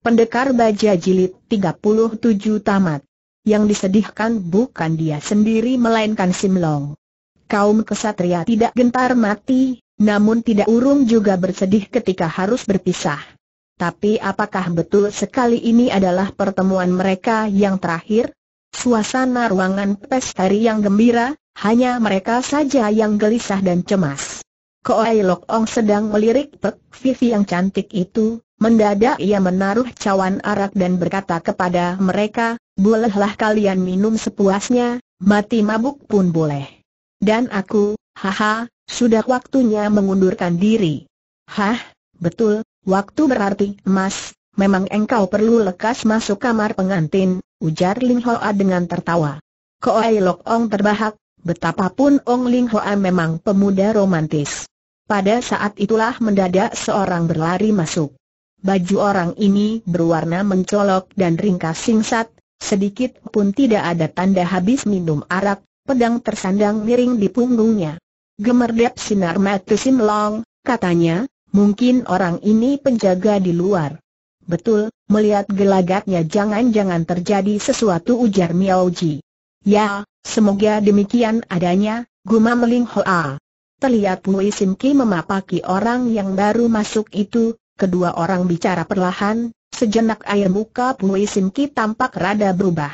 Pendekar Baja Jilid 37 Tamat. Yang disedihkan bukan dia sendiri melainkan Simlong. Kaum kesatria tidak gentar mati, namun tidak urung juga bersedih ketika harus berpisah. Tapi apakah betul sekali ini adalah pertemuan mereka yang terakhir? Suasana ruangan pesta yang gembira, hanya mereka saja yang gelisah dan cemas. Koai Lok Ong sedang melirik Pek Vivi yang cantik itu, mendadak ia menaruh cawan arak dan berkata kepada mereka, bolehlah kalian minum sepuasnya, mati mabuk pun boleh. Dan aku, haha, sudah waktunya mengundurkan diri. Hah, betul, waktu berarti emas, memang engkau perlu lekas masuk kamar pengantin, ujar Ling Hoa dengan tertawa. Koai Lok Ong terbahak, Betapapun Ong Ling Hoa memang pemuda romantis. Pada saat itulah mendadak seorang berlari masuk. Baju orang ini berwarna mencolok dan ringkas singkat, sedikit pun tidak ada tanda habis minum arak, pedang tersandang miring di punggungnya. Gemerdap sinar mata Simlong, katanya, mungkin orang ini penjaga di luar. Betul, melihat gelagatnya jangan-jangan terjadi sesuatu ujar Miao Ji. Ya, semoga demikian adanya, gumam Ling Hoa. Terlihat Mui Ki memapaki orang yang baru masuk itu, kedua orang bicara perlahan, sejenak air muka Mui Ki tampak rada berubah.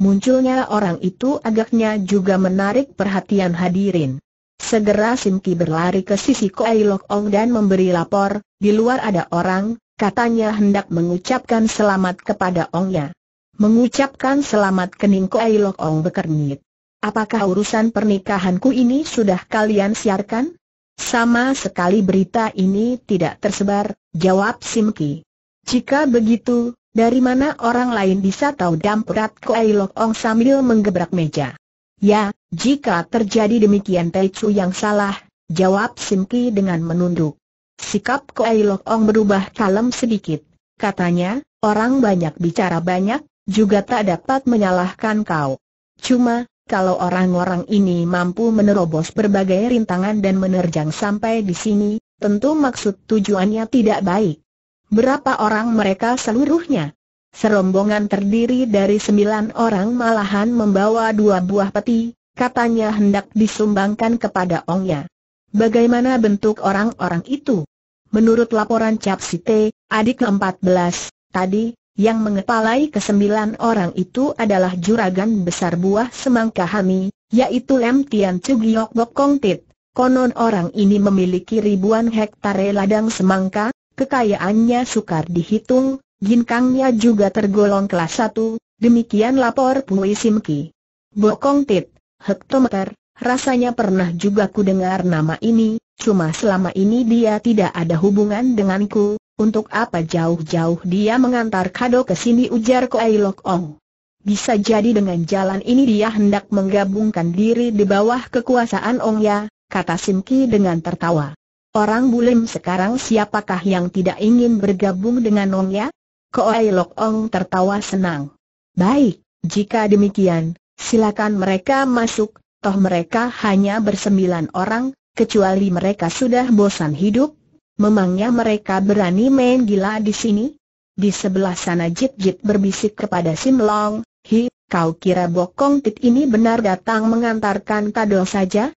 Munculnya orang itu agaknya juga menarik perhatian hadirin. Segera Simki berlari ke sisi Koai Lok Ong dan memberi lapor, di luar ada orang, katanya hendak mengucapkan selamat kepada Ongnya. Mengucapkan selamat kening Koai Lok Ong bekernyit. Apakah urusan pernikahanku ini sudah kalian siarkan? Sama sekali berita ini tidak tersebar, jawab Simki. Jika begitu, dari mana orang lain bisa tahu damprat Koai Ong sambil menggebrak meja? Ya, jika terjadi demikian Taichu yang salah, jawab Simki dengan menunduk. Sikap Koai Ong berubah kalem sedikit. Katanya, orang banyak bicara banyak, juga tak dapat menyalahkan kau. Cuma, kalau orang-orang ini mampu menerobos berbagai rintangan dan menerjang sampai di sini, tentu maksud tujuannya tidak baik. Berapa orang mereka seluruhnya? Serombongan terdiri dari sembilan orang malahan membawa dua buah peti, katanya hendak disumbangkan kepada Ongya. Bagaimana bentuk orang-orang itu? Menurut laporan Cap Site, adik ke-14, tadi, yang mengepalai kesembilan orang itu adalah juragan besar buah semangka Hami, yaitu Lem Tian Bok Bokong Tit. Konon orang ini memiliki ribuan hektare ladang semangka, kekayaannya sukar dihitung, ginkangnya juga tergolong kelas satu. demikian lapor Pui Simki. Bokong Tit, hektometer, rasanya pernah juga ku dengar nama ini, cuma selama ini dia tidak ada hubungan denganku, untuk apa jauh-jauh dia mengantar kado ke sini ujar Koai Lok Ong. Bisa jadi dengan jalan ini dia hendak menggabungkan diri di bawah kekuasaan Ong Ya, kata Sim Ki dengan tertawa. Orang bulim sekarang siapakah yang tidak ingin bergabung dengan Ong Ya? Koai Lok Ong tertawa senang. Baik, jika demikian, silakan mereka masuk, toh mereka hanya bersembilan orang, kecuali mereka sudah bosan hidup, Memangnya mereka berani main gila di sini? Di sebelah sana Jit Jit berbisik kepada Sim Long, Hi, kau kira Bokong Tit ini benar datang mengantarkan kado saja?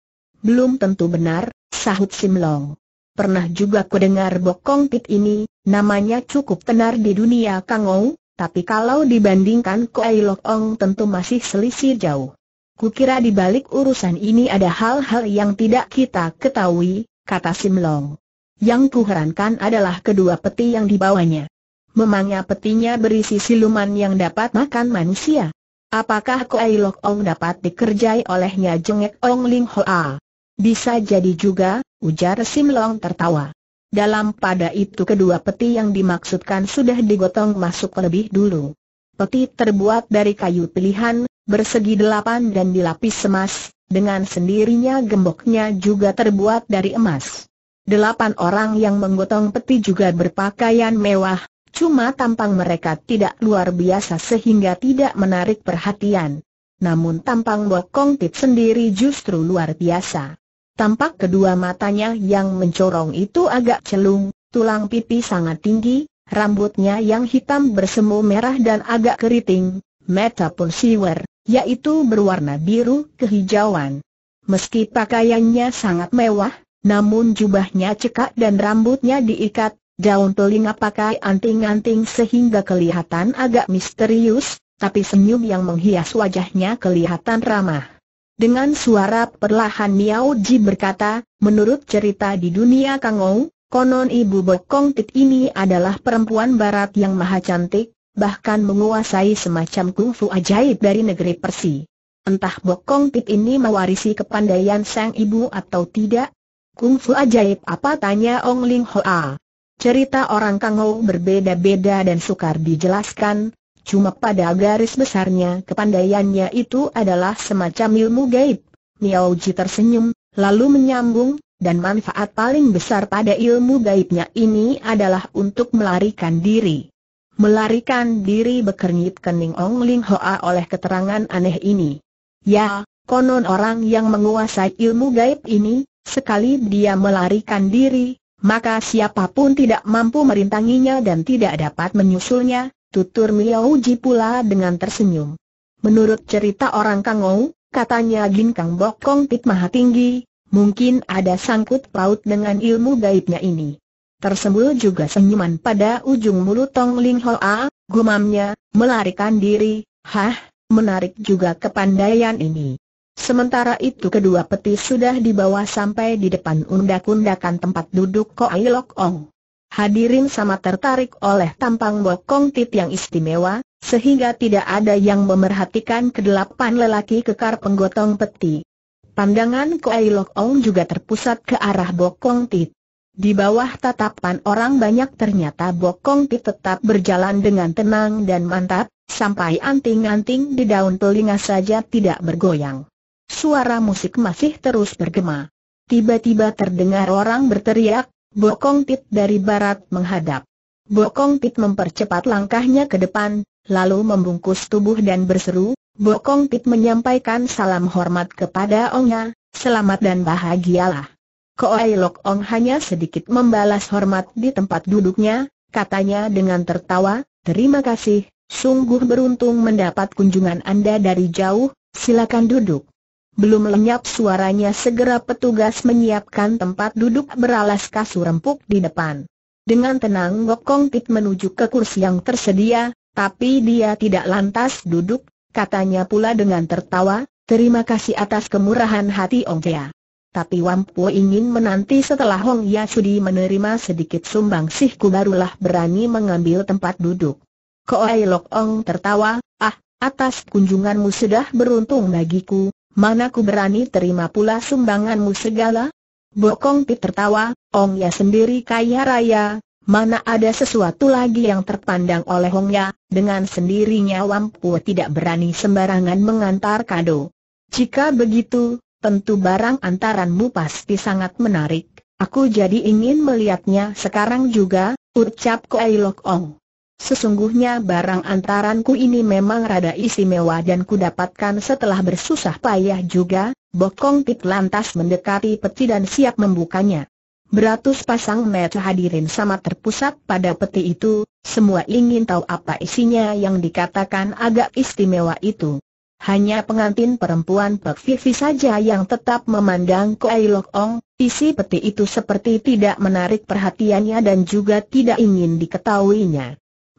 Belum tentu benar, sahut Sim Long. Pernah juga ku dengar Bokong Tit ini, namanya cukup tenar di dunia Kang Ou, tapi kalau dibandingkan Koai Lok Ong tentu masih selisih jauh. Kukira di balik urusan ini ada hal-hal yang tidak kita ketahui, kata Sim Long. Yang kuherankan adalah kedua peti yang dibawanya. Memangnya petinya berisi siluman yang dapat makan manusia? Apakah Kuai Lok Ong dapat dikerjai olehnya jengek Ong Ling Hoa? Bisa jadi juga, ujar Sim Long tertawa. Dalam pada itu kedua peti yang dimaksudkan sudah digotong masuk lebih dulu. Peti terbuat dari kayu pilihan, bersegi delapan dan dilapis emas, dengan sendirinya gemboknya juga terbuat dari emas. Delapan orang yang menggotong peti juga berpakaian mewah, cuma tampang mereka tidak luar biasa sehingga tidak menarik perhatian. Namun tampang Bokong Tit sendiri justru luar biasa. Tampak kedua matanya yang mencorong itu agak celung, tulang pipi sangat tinggi, rambutnya yang hitam bersemu merah dan agak keriting, mata pun siwer, yaitu berwarna biru kehijauan. Meski pakaiannya sangat mewah, namun jubahnya cekak dan rambutnya diikat, daun telinga pakai anting-anting sehingga kelihatan agak misterius, tapi senyum yang menghias wajahnya kelihatan ramah. Dengan suara perlahan Miao Ji berkata, menurut cerita di dunia Kangou, konon ibu Bokong Tit ini adalah perempuan barat yang maha cantik, bahkan menguasai semacam kungfu ajaib dari negeri Persi. Entah Bokong Tit ini mewarisi kepandaian sang ibu atau tidak, Kungfu ajaib apa tanya Ong Ling Hoa. Cerita orang Kangou berbeda-beda dan sukar dijelaskan, cuma pada garis besarnya kepandaiannya itu adalah semacam ilmu gaib. Miao Ji tersenyum, lalu menyambung, dan manfaat paling besar pada ilmu gaibnya ini adalah untuk melarikan diri. Melarikan diri bekernyit kening Ong Ling Hoa oleh keterangan aneh ini. Ya, konon orang yang menguasai ilmu gaib ini, Sekali dia melarikan diri, maka siapapun tidak mampu merintanginya dan tidak dapat menyusulnya, tutur Miao Ji pula dengan tersenyum. Menurut cerita orang Kangou, katanya Jin Kang Bok Kong Pit Maha Tinggi, mungkin ada sangkut paut dengan ilmu gaibnya ini. Tersembul juga senyuman pada ujung mulut Tong Ling Hoa, gumamnya, melarikan diri, hah, menarik juga kepandaian ini. Sementara itu kedua peti sudah dibawa sampai di depan undak-undakan tempat duduk Koi Lok Ong. Hadirin sama tertarik oleh tampang bokong tit yang istimewa, sehingga tidak ada yang memerhatikan kedelapan lelaki kekar penggotong peti. Pandangan Koi Lok Ong juga terpusat ke arah bokong tit. Di bawah tatapan orang banyak ternyata bokong tit tetap berjalan dengan tenang dan mantap, sampai anting-anting di daun telinga saja tidak bergoyang. Suara musik masih terus bergema. Tiba-tiba terdengar orang berteriak, Bokong Pit dari barat menghadap. Bokong Pit mempercepat langkahnya ke depan, lalu membungkus tubuh dan berseru, Bokong Pit menyampaikan salam hormat kepada Ongnya, selamat dan bahagialah. Koai Lok Ong hanya sedikit membalas hormat di tempat duduknya, katanya dengan tertawa, terima kasih, sungguh beruntung mendapat kunjungan Anda dari jauh, silakan duduk. Belum lenyap suaranya segera petugas menyiapkan tempat duduk beralas kasur empuk di depan. Dengan tenang Gokong Tit menuju ke kursi yang tersedia, tapi dia tidak lantas duduk, katanya pula dengan tertawa, terima kasih atas kemurahan hati Ong Kya. Tapi Wampu ingin menanti setelah Hong Ya Yasudi menerima sedikit sumbang sihku barulah berani mengambil tempat duduk. Koai Lok Ong tertawa, ah, atas kunjunganmu sudah beruntung bagiku, mana ku berani terima pula sumbanganmu segala? Bokong Pi tertawa, Ong Ya sendiri kaya raya, mana ada sesuatu lagi yang terpandang oleh Ong Ya, dengan sendirinya Wampu tidak berani sembarangan mengantar kado. Jika begitu, tentu barang antaranmu pasti sangat menarik, aku jadi ingin melihatnya sekarang juga, ucap Koelok Ong. Sesungguhnya barang antaranku ini memang rada istimewa dan ku dapatkan setelah bersusah payah juga, Bokong Pit lantas mendekati peti dan siap membukanya. Beratus pasang mata hadirin sama terpusat pada peti itu, semua ingin tahu apa isinya yang dikatakan agak istimewa itu. Hanya pengantin perempuan Pek Vivi saja yang tetap memandang Kuai Lok Ong, isi peti itu seperti tidak menarik perhatiannya dan juga tidak ingin diketahuinya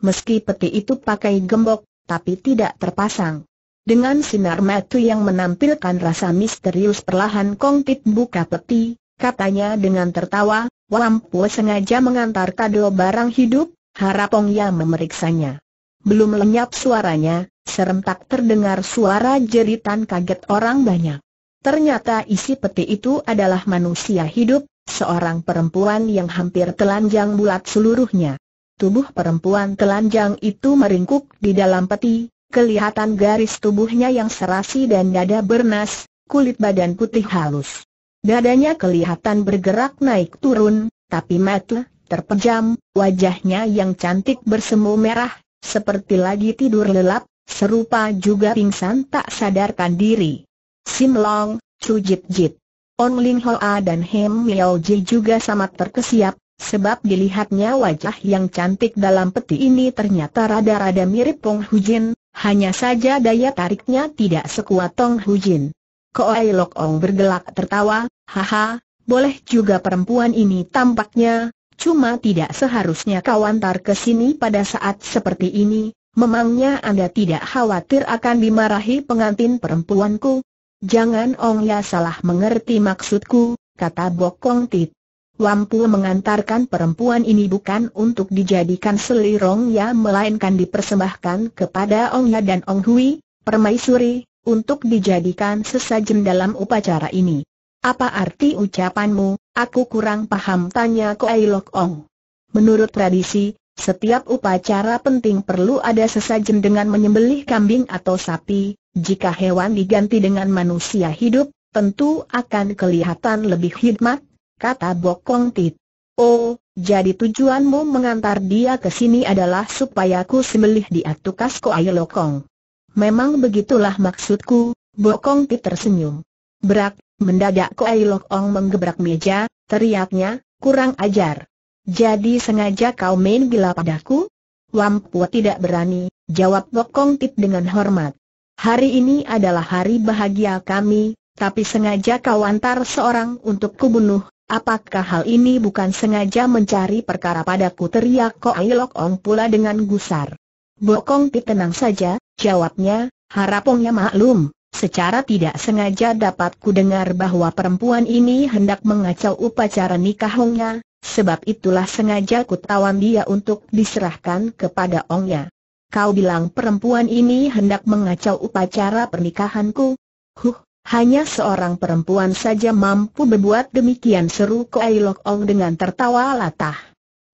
meski peti itu pakai gembok, tapi tidak terpasang. Dengan sinar metu yang menampilkan rasa misterius perlahan Kong Tit buka peti, katanya dengan tertawa, Wampu sengaja mengantar kado barang hidup, Harapong yang memeriksanya. Belum lenyap suaranya, serentak terdengar suara jeritan kaget orang banyak. Ternyata isi peti itu adalah manusia hidup, seorang perempuan yang hampir telanjang bulat seluruhnya. Tubuh perempuan telanjang itu meringkuk di dalam peti, kelihatan garis tubuhnya yang serasi dan dada bernas, kulit badan putih halus. Dadanya kelihatan bergerak naik turun, tapi mata terpejam, wajahnya yang cantik bersemu merah, seperti lagi tidur lelap, serupa juga pingsan tak sadarkan diri. Sim Long, Chu Jit Jit. On Ling Hoa dan Hem Miao Ji juga sama terkesiap, Sebab dilihatnya wajah yang cantik dalam peti ini ternyata rada-rada mirip Tong Hu Jin, hanya saja daya tariknya tidak sekuat Tong Hujin. Koai Lok Ong bergelak tertawa, haha, boleh juga perempuan ini tampaknya, cuma tidak seharusnya kau antar ke sini pada saat seperti ini, memangnya Anda tidak khawatir akan dimarahi pengantin perempuanku? Jangan Ong Ya salah mengerti maksudku, kata Bokong Tit. Wampu mengantarkan perempuan ini bukan untuk dijadikan selirong ya melainkan dipersembahkan kepada Ong Ya dan Ong Hui, permaisuri, untuk dijadikan sesajen dalam upacara ini. Apa arti ucapanmu, aku kurang paham tanya Koai Lok Ong. Menurut tradisi, setiap upacara penting perlu ada sesajen dengan menyembelih kambing atau sapi, jika hewan diganti dengan manusia hidup, tentu akan kelihatan lebih hikmat, kata Bokong Tit. Oh, jadi tujuanmu mengantar dia ke sini adalah supaya ku sembelih dia tukas ayo Lokong. Memang begitulah maksudku, Bokong Tit tersenyum. Berak, mendadak ayo Lokong menggebrak meja, teriaknya, kurang ajar. Jadi sengaja kau main gila padaku? Wampua tidak berani, jawab Bokong Tit dengan hormat. Hari ini adalah hari bahagia kami, tapi sengaja kau antar seorang untuk kubunuh, Apakah hal ini bukan sengaja mencari perkara padaku teriak Ai Lok Ong pula dengan gusar. Bokong Ti tenang saja, jawabnya, harapongnya maklum, Secara tidak sengaja dapat ku dengar bahwa perempuan ini hendak mengacau upacara nikahongnya, sebab itulah sengaja ku dia untuk diserahkan kepada Ongnya. Kau bilang perempuan ini hendak mengacau upacara pernikahanku? Huh, hanya seorang perempuan saja mampu berbuat demikian seru Koi Lok Ong dengan tertawa latah.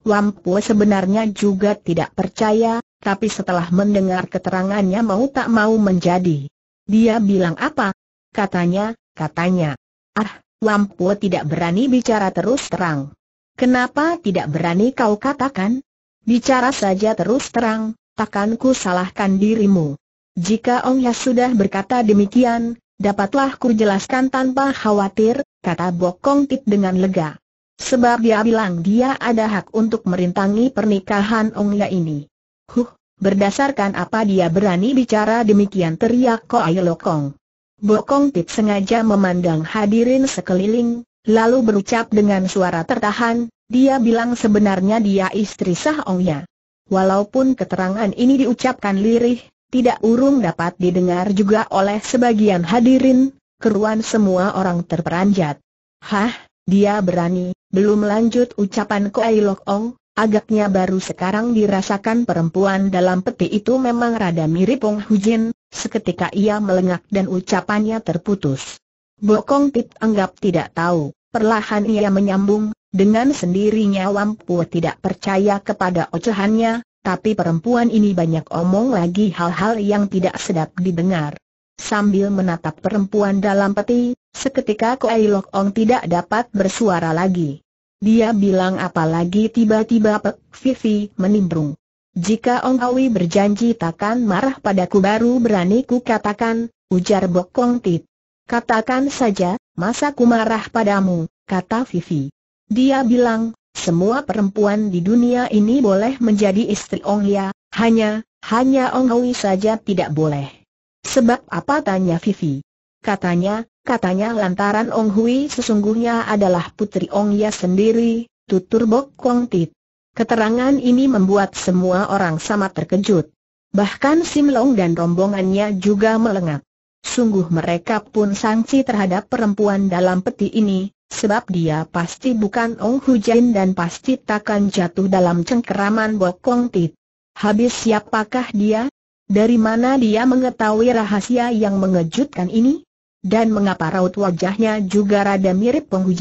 Wampu sebenarnya juga tidak percaya, tapi setelah mendengar keterangannya mau tak mau menjadi. Dia bilang apa? Katanya, katanya. Ah, Wampu tidak berani bicara terus terang. Kenapa tidak berani kau katakan? Bicara saja terus terang, takkan ku salahkan dirimu. Jika Ong Ya sudah berkata demikian, Dapatlah ku jelaskan tanpa khawatir, kata Bokong Tit dengan lega. Sebab dia bilang dia ada hak untuk merintangi pernikahan Ong Ya ini. Huh, berdasarkan apa dia berani bicara demikian teriak Koai Lokong. Bokong Tit sengaja memandang hadirin sekeliling, lalu berucap dengan suara tertahan, dia bilang sebenarnya dia istri sah Ong Ya, Walaupun keterangan ini diucapkan lirih, tidak urung dapat didengar juga oleh sebagian hadirin, keruan semua orang terperanjat. Hah, dia berani, belum lanjut ucapan Koai Lok Ong, agaknya baru sekarang dirasakan perempuan dalam peti itu memang rada mirip Ong Hujin, seketika ia melengak dan ucapannya terputus. Bokong Pit anggap tidak tahu, perlahan ia menyambung, dengan sendirinya Wampu tidak percaya kepada ocehannya, tapi perempuan ini banyak omong lagi hal-hal yang tidak sedap didengar. Sambil menatap perempuan dalam peti, seketika Koei Lok Ong tidak dapat bersuara lagi. Dia bilang apalagi tiba-tiba Pek Vivi menimbrung. Jika Ong Awi berjanji takkan marah padaku baru berani ku katakan, ujar Bok Kong Tit. Katakan saja, masa ku marah padamu, kata Vivi. Dia bilang, semua perempuan di dunia ini boleh menjadi istri Ong Ya, hanya, hanya Ong Hui saja tidak boleh. Sebab apa tanya Vivi? Katanya, katanya lantaran Ong Hui sesungguhnya adalah putri Ong Ya sendiri, tutur Bok Kong Tit. Keterangan ini membuat semua orang sama terkejut. Bahkan Sim Long dan rombongannya juga melengak. Sungguh mereka pun sangsi terhadap perempuan dalam peti ini, Sebab dia pasti bukan Ong Jin dan pasti takkan jatuh dalam cengkeraman Bokong Tit. Habis siapakah dia? Dari mana dia mengetahui rahasia yang mengejutkan ini? Dan mengapa raut wajahnya juga rada mirip Ong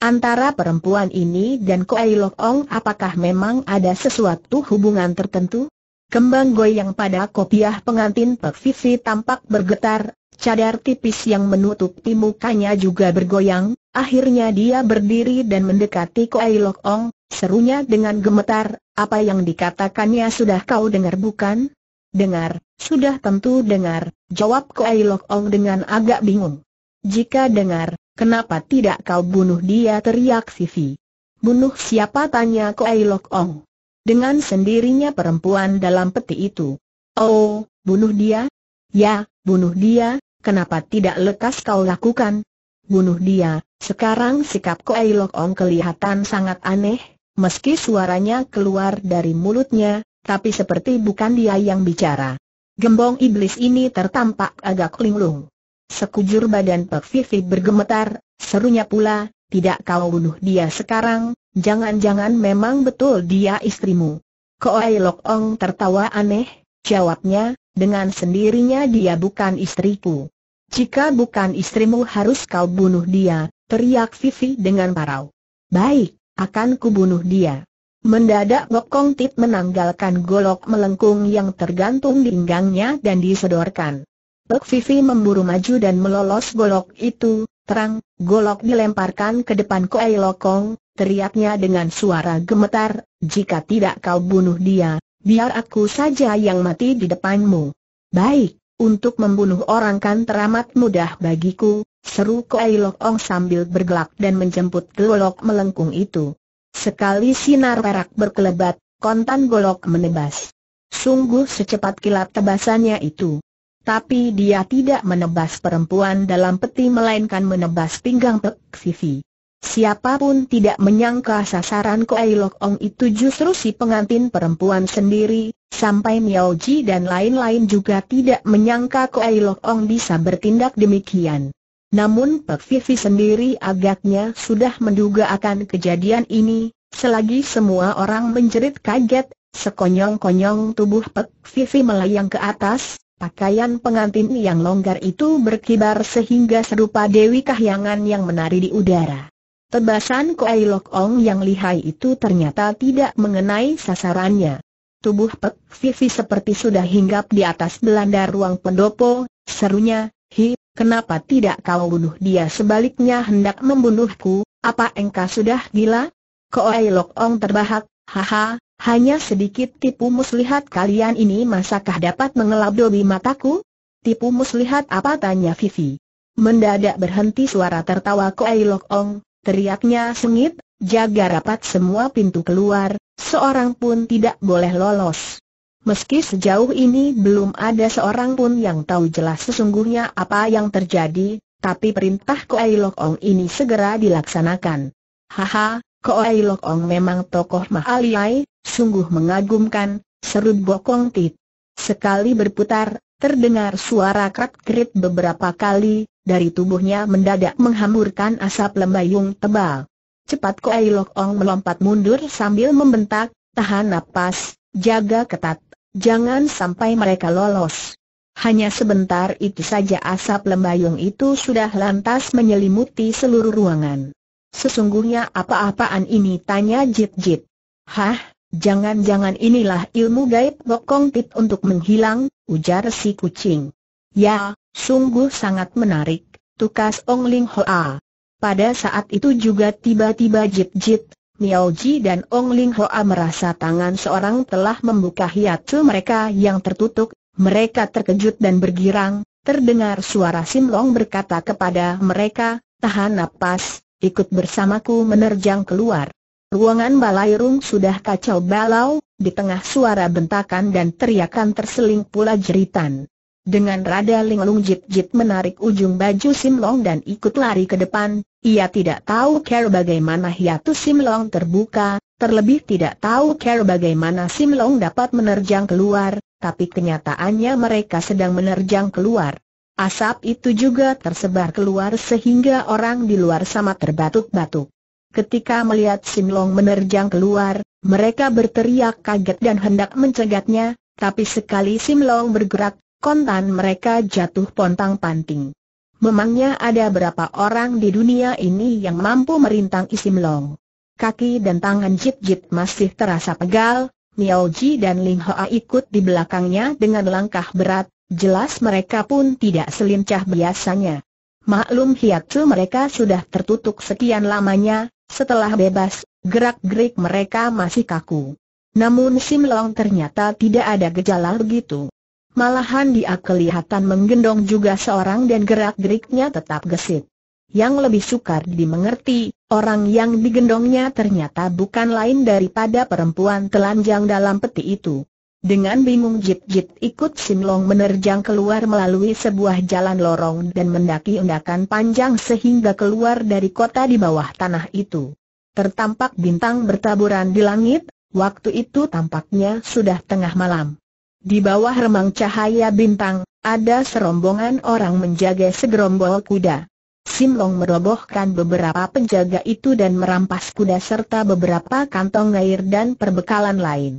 Antara perempuan ini dan Koai Lok Ong apakah memang ada sesuatu hubungan tertentu? Kembang goyang pada kopiah pengantin Pek Vivi tampak bergetar, cadar tipis yang menutupi mukanya juga bergoyang, Akhirnya dia berdiri dan mendekati Koai Lok Ong, serunya dengan gemetar, apa yang dikatakannya sudah kau dengar bukan? Dengar, sudah tentu dengar, jawab Koai Lok Ong dengan agak bingung. Jika dengar, kenapa tidak kau bunuh dia teriak Sivi. Bunuh siapa tanya Koai Lok Ong. Dengan sendirinya perempuan dalam peti itu. Oh, bunuh dia? Ya, bunuh dia, kenapa tidak lekas kau lakukan? bunuh dia. Sekarang sikap Koei Lok Ong kelihatan sangat aneh, meski suaranya keluar dari mulutnya, tapi seperti bukan dia yang bicara. Gembong iblis ini tertampak agak linglung. Sekujur badan Pek Vivi bergemetar, serunya pula, tidak kau bunuh dia sekarang, jangan-jangan memang betul dia istrimu. Koai Lok Ong tertawa aneh, jawabnya, dengan sendirinya dia bukan istriku. Jika bukan istrimu harus kau bunuh dia, teriak Vivi dengan parau. Baik, akan kubunuh dia. Mendadak Kong Tit menanggalkan golok melengkung yang tergantung di pinggangnya dan disodorkan. Pek Vivi memburu maju dan melolos golok itu, terang, golok dilemparkan ke depan Koei Lokong, teriaknya dengan suara gemetar, jika tidak kau bunuh dia, biar aku saja yang mati di depanmu. Baik, untuk membunuh orang kan teramat mudah bagiku, seru Koai Lok Ong sambil bergelak dan menjemput golok melengkung itu. Sekali sinar perak berkelebat, kontan golok menebas. Sungguh secepat kilat tebasannya itu. Tapi dia tidak menebas perempuan dalam peti melainkan menebas pinggang Pek Vivi. Siapapun tidak menyangka sasaran Koei Lok Ong itu justru si pengantin perempuan sendiri, sampai Miao Ji dan lain-lain juga tidak menyangka Koei Lok Ong bisa bertindak demikian. Namun Pek Vivi sendiri agaknya sudah menduga akan kejadian ini, selagi semua orang menjerit kaget, sekonyong-konyong tubuh Pek Vivi melayang ke atas, Pakaian pengantin yang longgar itu berkibar sehingga serupa Dewi Kahyangan yang menari di udara. Tebasan Koai Lok Ong yang lihai itu ternyata tidak mengenai sasarannya. Tubuh Pek Vivi seperti sudah hinggap di atas belanda ruang pendopo, serunya, Hi, kenapa tidak kau bunuh dia sebaliknya hendak membunuhku, apa engkau sudah gila? Koai Lok Ong terbahak, haha, hanya sedikit tipu muslihat kalian ini masakah dapat mengelap dobi mataku? Tipu muslihat apa tanya Vivi. Mendadak berhenti suara tertawa Koai Lok Ong, Teriaknya sengit, jaga rapat semua pintu keluar, seorang pun tidak boleh lolos. Meski sejauh ini belum ada seorang pun yang tahu jelas sesungguhnya apa yang terjadi, tapi perintah Koei Lok Ong ini segera dilaksanakan. Haha, Koei Lok Ong memang tokoh mahaliai, sungguh mengagumkan, serut Bokong Tit. Sekali berputar, terdengar suara krat krit beberapa kali, dari tubuhnya mendadak menghamburkan asap lembayung tebal. Cepat Koai Lok Ong melompat mundur sambil membentak, tahan napas, jaga ketat, jangan sampai mereka lolos. Hanya sebentar itu saja asap lembayung itu sudah lantas menyelimuti seluruh ruangan. Sesungguhnya apa-apaan ini tanya Jit Jit. Hah, jangan-jangan inilah ilmu gaib bokong tit untuk menghilang, ujar si kucing. Ya, Sungguh sangat menarik, tukas Ong Ling Hoa. Pada saat itu juga tiba-tiba jit-jit, Miao Ji dan Ong Ling Hoa merasa tangan seorang telah membuka hiatu mereka yang tertutup, mereka terkejut dan bergirang, terdengar suara Long berkata kepada mereka, tahan napas, ikut bersamaku menerjang keluar. Ruangan balairung sudah kacau balau, di tengah suara bentakan dan teriakan terseling pula jeritan. Dengan rada linglung jit-jit menarik ujung baju Simlong dan ikut lari ke depan, ia tidak tahu care bagaimana hiatus Simlong terbuka, terlebih tidak tahu care bagaimana Simlong dapat menerjang keluar, tapi kenyataannya mereka sedang menerjang keluar. Asap itu juga tersebar keluar sehingga orang di luar sama terbatuk-batuk. Ketika melihat Simlong menerjang keluar, mereka berteriak kaget dan hendak mencegatnya, tapi sekali Simlong bergerak, kontan mereka jatuh pontang-panting. Memangnya ada berapa orang di dunia ini yang mampu merintang isim long? Kaki dan tangan Jit-Jit masih terasa pegal, Miao Ji dan Ling Hoa ikut di belakangnya dengan langkah berat, jelas mereka pun tidak selincah biasanya. Maklum hiatu mereka sudah tertutup sekian lamanya, setelah bebas, gerak-gerik mereka masih kaku. Namun Sim Long ternyata tidak ada gejala begitu. Malahan dia kelihatan menggendong juga seorang dan gerak-geriknya tetap gesit. Yang lebih sukar dimengerti, orang yang digendongnya ternyata bukan lain daripada perempuan telanjang dalam peti itu. Dengan bingung Jit-Jit ikut simlong menerjang keluar melalui sebuah jalan lorong dan mendaki undakan panjang sehingga keluar dari kota di bawah tanah itu. Tertampak bintang bertaburan di langit, waktu itu tampaknya sudah tengah malam. Di bawah remang cahaya bintang, ada serombongan orang menjaga segerombol kuda. Simlong merobohkan beberapa penjaga itu dan merampas kuda serta beberapa kantong air dan perbekalan lain.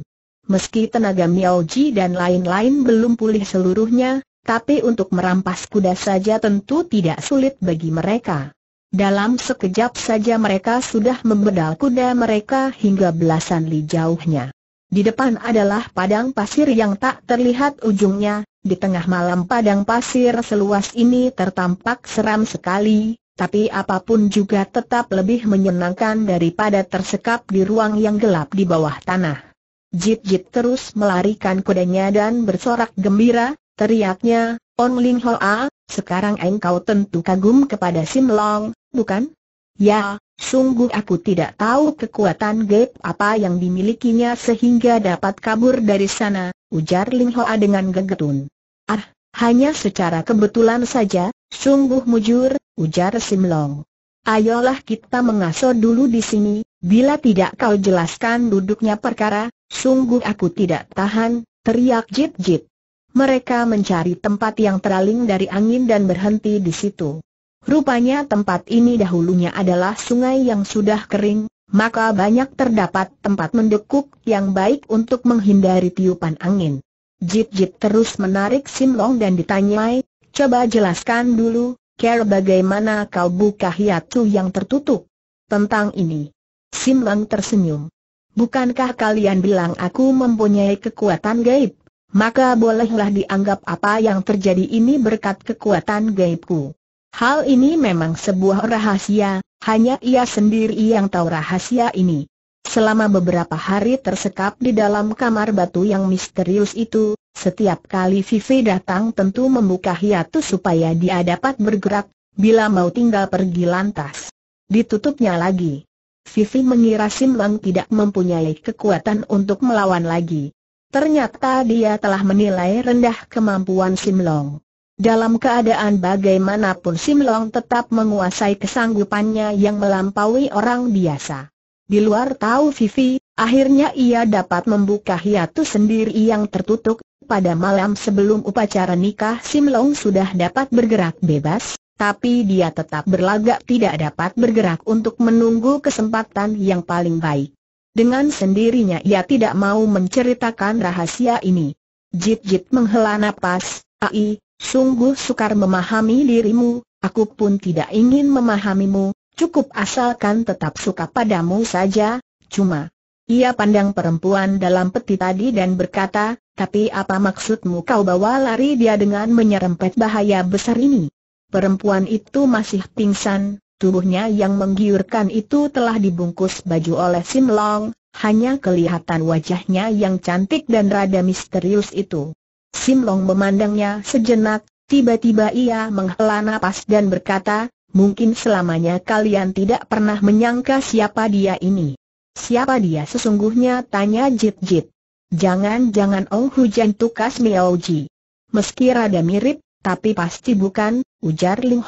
Meski tenaga Miaoji dan lain-lain belum pulih seluruhnya, tapi untuk merampas kuda saja tentu tidak sulit bagi mereka. Dalam sekejap saja mereka sudah membedal kuda mereka hingga belasan li jauhnya. Di depan adalah padang pasir yang tak terlihat ujungnya, di tengah malam padang pasir seluas ini tertampak seram sekali, tapi apapun juga tetap lebih menyenangkan daripada tersekap di ruang yang gelap di bawah tanah. Jit-jit terus melarikan kudanya dan bersorak gembira, teriaknya, On Ling Hoa, sekarang engkau tentu kagum kepada Sim Long, bukan? Ya, Sungguh aku tidak tahu kekuatan gap apa yang dimilikinya sehingga dapat kabur dari sana, ujar Ling Hoa dengan gegetun. Ah, hanya secara kebetulan saja, sungguh mujur, ujar Sim Long. Ayolah kita mengaso dulu di sini, bila tidak kau jelaskan duduknya perkara, sungguh aku tidak tahan, teriak Jip Jip. Mereka mencari tempat yang teraling dari angin dan berhenti di situ. Rupanya tempat ini dahulunya adalah sungai yang sudah kering, maka banyak terdapat tempat mendekuk yang baik untuk menghindari tiupan angin. Jit-jit terus menarik Simlong dan ditanyai, coba jelaskan dulu, care bagaimana kau buka hiatu yang tertutup? Tentang ini. Simlong tersenyum. Bukankah kalian bilang aku mempunyai kekuatan gaib? Maka bolehlah dianggap apa yang terjadi ini berkat kekuatan gaibku. Hal ini memang sebuah rahasia, hanya ia sendiri yang tahu rahasia ini. Selama beberapa hari tersekap di dalam kamar batu yang misterius itu, setiap kali Vivi datang tentu membuka hiatus supaya dia dapat bergerak, bila mau tinggal pergi lantas. Ditutupnya lagi. Vivi mengira Simleng tidak mempunyai kekuatan untuk melawan lagi. Ternyata dia telah menilai rendah kemampuan Simlong. Dalam keadaan bagaimanapun Sim Long tetap menguasai kesanggupannya yang melampaui orang biasa. Di luar tahu Vivi, akhirnya ia dapat membuka hiatus sendiri yang tertutup. Pada malam sebelum upacara nikah Sim Long sudah dapat bergerak bebas, tapi dia tetap berlagak tidak dapat bergerak untuk menunggu kesempatan yang paling baik. Dengan sendirinya ia tidak mau menceritakan rahasia ini. Jit-jit menghela napas, Ai, Sungguh sukar memahami dirimu, aku pun tidak ingin memahamimu, cukup asalkan tetap suka padamu saja, cuma. Ia pandang perempuan dalam peti tadi dan berkata, tapi apa maksudmu kau bawa lari dia dengan menyerempet bahaya besar ini? Perempuan itu masih pingsan, tubuhnya yang menggiurkan itu telah dibungkus baju oleh Sim Long, hanya kelihatan wajahnya yang cantik dan rada misterius itu. Sim Long memandangnya sejenak, tiba-tiba ia menghela nafas dan berkata, mungkin selamanya kalian tidak pernah menyangka siapa dia ini. Siapa dia sesungguhnya tanya Jit Jit. Jangan-jangan Ong oh Hujan Tukas Ji. Meski rada mirip, tapi pasti bukan, ujar Ling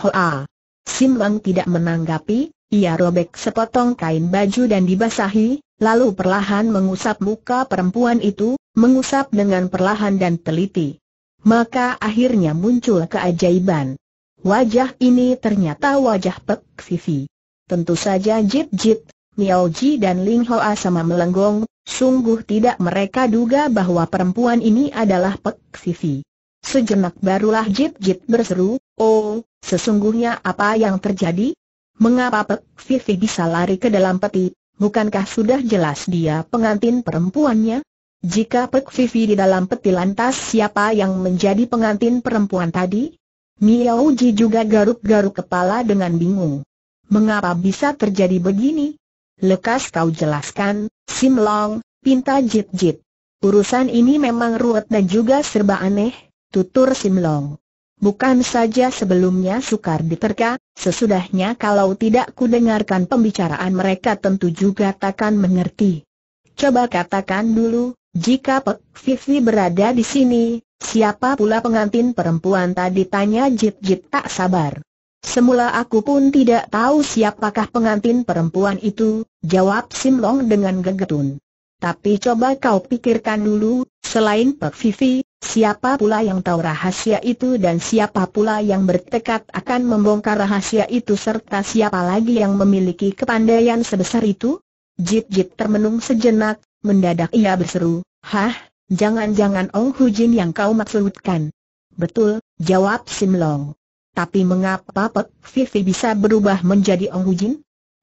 Sim Long tidak menanggapi, ia robek sepotong kain baju dan dibasahi, lalu perlahan mengusap muka perempuan itu, mengusap dengan perlahan dan teliti. Maka akhirnya muncul keajaiban. Wajah ini ternyata wajah Pek Sisi. Tentu saja Jit Jit, Miao Ji dan Ling Hoa sama melenggong, sungguh tidak mereka duga bahwa perempuan ini adalah Pek Sisi. Sejenak barulah Jit Jit berseru, Oh, sesungguhnya apa yang terjadi? Mengapa Pek Sisi bisa lari ke dalam peti? Bukankah sudah jelas dia pengantin perempuannya? Jika Pek Vivi di dalam peti lantas siapa yang menjadi pengantin perempuan tadi? Miao Ji juga garuk-garuk kepala dengan bingung. Mengapa bisa terjadi begini? Lekas kau jelaskan, Sim Long, pinta Jit Jit. Urusan ini memang ruwet dan juga serba aneh, tutur Sim Long. Bukan saja sebelumnya sukar diterka, sesudahnya kalau tidak kudengarkan pembicaraan mereka tentu juga takkan mengerti. Coba katakan dulu, jika Pek Vivi berada di sini, siapa pula pengantin perempuan tadi tanya Jip Jip tak sabar. Semula aku pun tidak tahu siapakah pengantin perempuan itu, jawab Sim Long dengan gegetun. Tapi coba kau pikirkan dulu, selain Pek Vivi, siapa pula yang tahu rahasia itu dan siapa pula yang bertekad akan membongkar rahasia itu serta siapa lagi yang memiliki kepandaian sebesar itu? Jip Jip termenung sejenak, Mendadak ia berseru, Hah, jangan-jangan Ong Hu Jin yang kau maksudkan. Betul, jawab Sim Long. Tapi mengapa Pek Vivi bisa berubah menjadi Ong Hu Jin?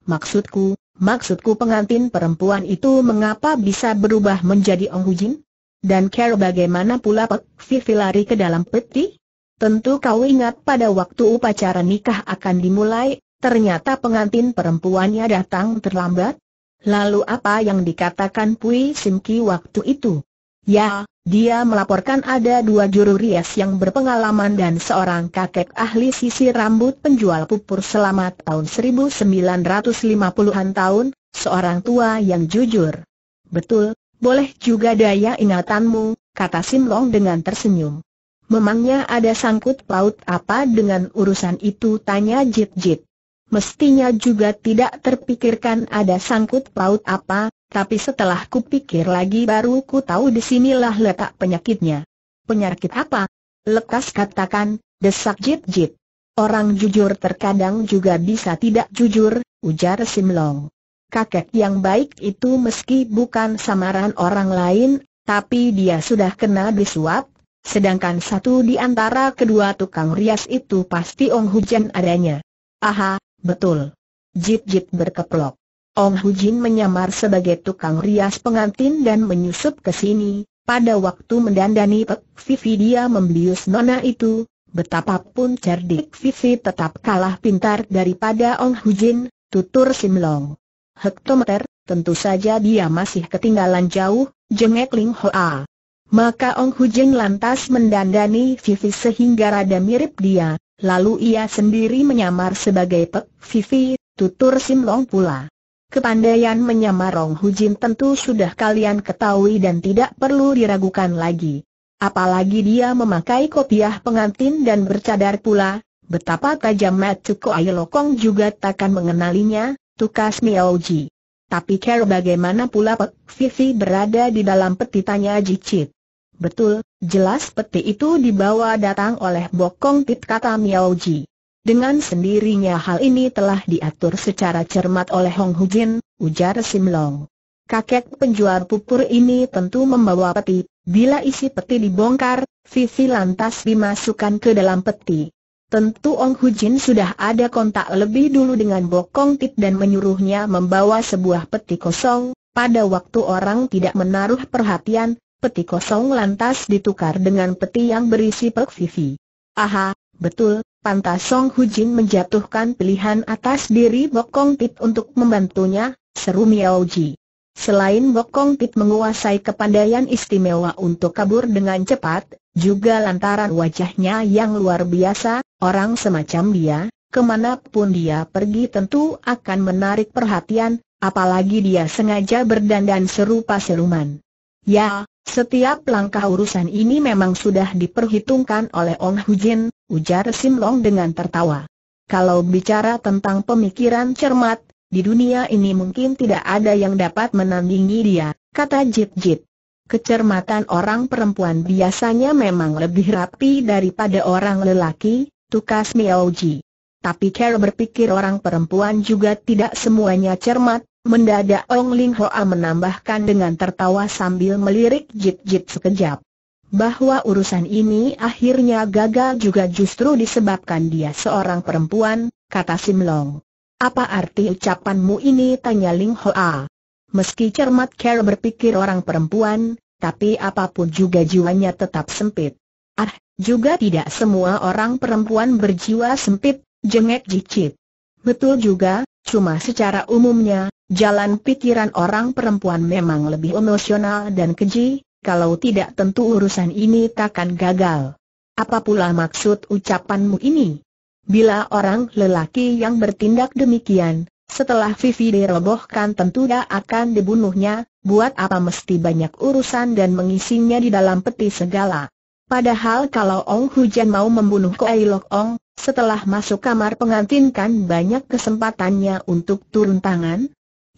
Maksudku, maksudku pengantin perempuan itu mengapa bisa berubah menjadi Ong Hu Jin? Dan care bagaimana pula Pek Vivi lari ke dalam peti? Tentu kau ingat pada waktu upacara nikah akan dimulai, ternyata pengantin perempuannya datang terlambat, Lalu apa yang dikatakan Pui Sim Ki waktu itu? Ya, ah. dia melaporkan ada dua juru rias yang berpengalaman dan seorang kakek ahli sisi rambut penjual pupur selama tahun 1950-an tahun, seorang tua yang jujur. Betul, boleh juga daya ingatanmu, kata Sim Long dengan tersenyum. Memangnya ada sangkut paut apa dengan urusan itu tanya Jit Jit. Mestinya juga tidak terpikirkan ada sangkut paut apa, tapi setelah kupikir lagi baru ku tahu disinilah letak penyakitnya. Penyakit apa? Lekas katakan, desak jit-jit. Orang jujur terkadang juga bisa tidak jujur, ujar Simlong. Kakek yang baik itu meski bukan samaran orang lain, tapi dia sudah kena disuap, sedangkan satu di antara kedua tukang rias itu pasti Ong Hujan adanya. Aha, Betul. Jip-jip berkeplok. Ong Hujin menyamar sebagai tukang rias pengantin dan menyusup ke sini. Pada waktu mendandani Pek Vivi dia membius nona itu, betapapun cerdik Vivi tetap kalah pintar daripada Ong Hujin, tutur Simlong. Hektometer, tentu saja dia masih ketinggalan jauh, jengek Ling Hoa. Maka Ong Hujin lantas mendandani Vivi sehingga rada mirip dia, Lalu ia sendiri menyamar sebagai Pek Vivi, tutur Simlong pula. Kepandaian menyamar Rong Hujin tentu sudah kalian ketahui dan tidak perlu diragukan lagi. Apalagi dia memakai kopiah pengantin dan bercadar pula, betapa tajam Matsuko Lokong juga takkan mengenalinya, tukas Miaoji. Tapi care bagaimana pula Pek Vivi berada di dalam petitanya Jicit. Betul, Jelas peti itu dibawa datang oleh Bokong Tit kata Miao Ji. Dengan sendirinya hal ini telah diatur secara cermat oleh Hong Hu Jin, ujar Sim Long. Kakek penjual pupur ini tentu membawa peti, bila isi peti dibongkar, Vivi lantas dimasukkan ke dalam peti. Tentu Ong Jin sudah ada kontak lebih dulu dengan Bokong Tit dan menyuruhnya membawa sebuah peti kosong. Pada waktu orang tidak menaruh perhatian, peti kosong lantas ditukar dengan peti yang berisi Pek Vivi. Aha, betul, pantas Song Hu Jin menjatuhkan pilihan atas diri Bokong Pit untuk membantunya, seru Miao Ji. Selain Bokong Pit menguasai kepandaian istimewa untuk kabur dengan cepat, juga lantaran wajahnya yang luar biasa, orang semacam dia, kemanapun dia pergi tentu akan menarik perhatian, apalagi dia sengaja berdandan serupa siluman. Ya, setiap langkah urusan ini memang sudah diperhitungkan oleh Ong Hujin, ujar Sim Long dengan tertawa. Kalau bicara tentang pemikiran cermat, di dunia ini mungkin tidak ada yang dapat menandingi dia, kata Jit Jit. Kecermatan orang perempuan biasanya memang lebih rapi daripada orang lelaki, tukas Miao Ji. Tapi cara berpikir orang perempuan juga tidak semuanya cermat, Mendadak Ong Ling Hoa menambahkan dengan tertawa sambil melirik jit-jit sekejap. Bahwa urusan ini akhirnya gagal juga justru disebabkan dia seorang perempuan, kata Sim Long. Apa arti ucapanmu ini? tanya Ling Hoa. Meski cermat Care berpikir orang perempuan, tapi apapun juga jiwanya tetap sempit. Ah, juga tidak semua orang perempuan berjiwa sempit, jengek jicit. Betul juga, cuma secara umumnya, Jalan pikiran orang perempuan memang lebih emosional dan keji, kalau tidak tentu urusan ini takkan gagal. Apa pula maksud ucapanmu ini? Bila orang lelaki yang bertindak demikian, setelah Vivi dirobohkan tentu dia akan dibunuhnya, buat apa mesti banyak urusan dan mengisinya di dalam peti segala. Padahal kalau Ong Hujan mau membunuh Koi Lok Ong, setelah masuk kamar pengantin kan banyak kesempatannya untuk turun tangan,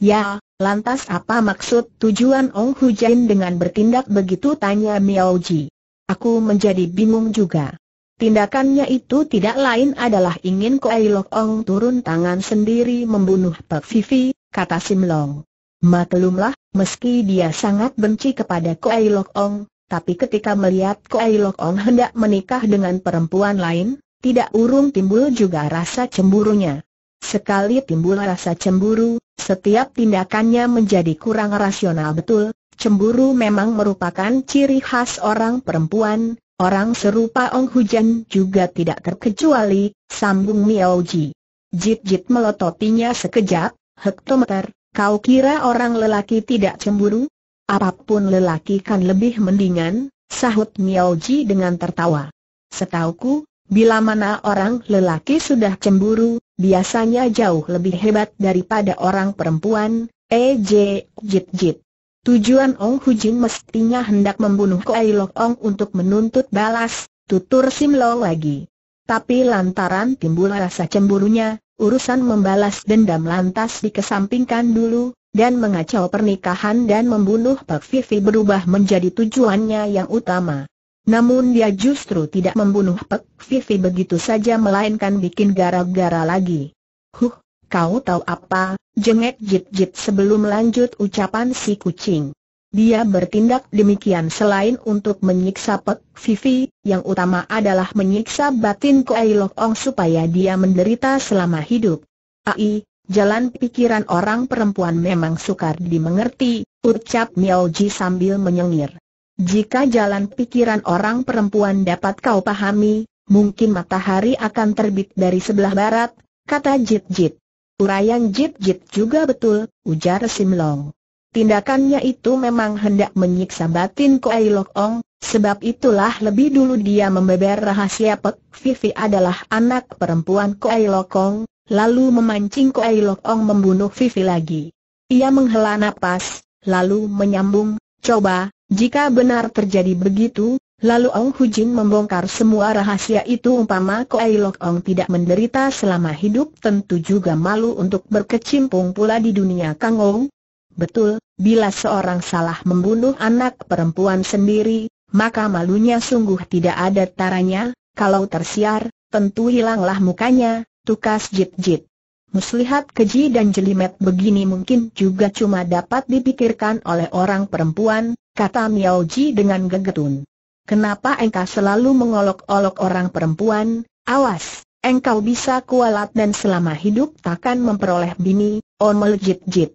Ya, lantas apa maksud tujuan Ong Jin dengan bertindak begitu tanya Miao Ji. Aku menjadi bingung juga. Tindakannya itu tidak lain adalah ingin Koai Lok Ong turun tangan sendiri membunuh Pak Vivi, kata Sim Long. Maklumlah, meski dia sangat benci kepada Koai Lok Ong, tapi ketika melihat Koai Lok Ong hendak menikah dengan perempuan lain, tidak urung timbul juga rasa cemburunya. Sekali timbul rasa cemburu, setiap tindakannya menjadi kurang rasional betul, cemburu memang merupakan ciri khas orang perempuan, orang serupa Ong Hujan juga tidak terkecuali, sambung Miao Ji. Jit-jit melototinya sekejap, hektometer, kau kira orang lelaki tidak cemburu? Apapun lelaki kan lebih mendingan, sahut Miao Ji dengan tertawa. Setauku, bila mana orang lelaki sudah cemburu, biasanya jauh lebih hebat daripada orang perempuan, EJ, Jit Jit. Tujuan Ong Hu Jin mestinya hendak membunuh Kuai Lok Ong untuk menuntut balas, tutur Sim Lo lagi. Tapi lantaran timbul rasa cemburunya, urusan membalas dendam lantas dikesampingkan dulu, dan mengacau pernikahan dan membunuh Pak Vivi berubah menjadi tujuannya yang utama. Namun dia justru tidak membunuh Pek Vivi begitu saja melainkan bikin gara-gara lagi. Huh, kau tahu apa, jengek jit-jit sebelum lanjut ucapan si kucing. Dia bertindak demikian selain untuk menyiksa Pek Vivi, yang utama adalah menyiksa batin Kuei Lok Ong supaya dia menderita selama hidup. Ai, jalan pikiran orang perempuan memang sukar dimengerti, ucap Miao Ji sambil menyengir. Jika jalan pikiran orang perempuan dapat kau pahami, mungkin matahari akan terbit dari sebelah barat, kata Jit Jit. Urayan Jit Jit juga betul, ujar Simlong. Tindakannya itu memang hendak menyiksa batin Koai Lok Ong, sebab itulah lebih dulu dia membeber rahasia Pek Vivi adalah anak perempuan Koai Lok Ong, lalu memancing Koai Lok Ong membunuh Vivi lagi. Ia menghela napas, lalu menyambung, coba, jika benar terjadi begitu, lalu Ong Hu Jin membongkar semua rahasia itu umpama Ko Ai Lok Ong tidak menderita selama hidup tentu juga malu untuk berkecimpung pula di dunia Kang Ong. Betul, bila seorang salah membunuh anak perempuan sendiri, maka malunya sungguh tidak ada taranya, kalau tersiar, tentu hilanglah mukanya, tukas jit-jit. Muslihat keji dan jelimet begini mungkin juga cuma dapat dipikirkan oleh orang perempuan, kata Miao Ji dengan gegetun. Kenapa engkau selalu mengolok-olok orang perempuan, awas, engkau bisa kualat dan selama hidup takkan memperoleh bini, omel jit-jit.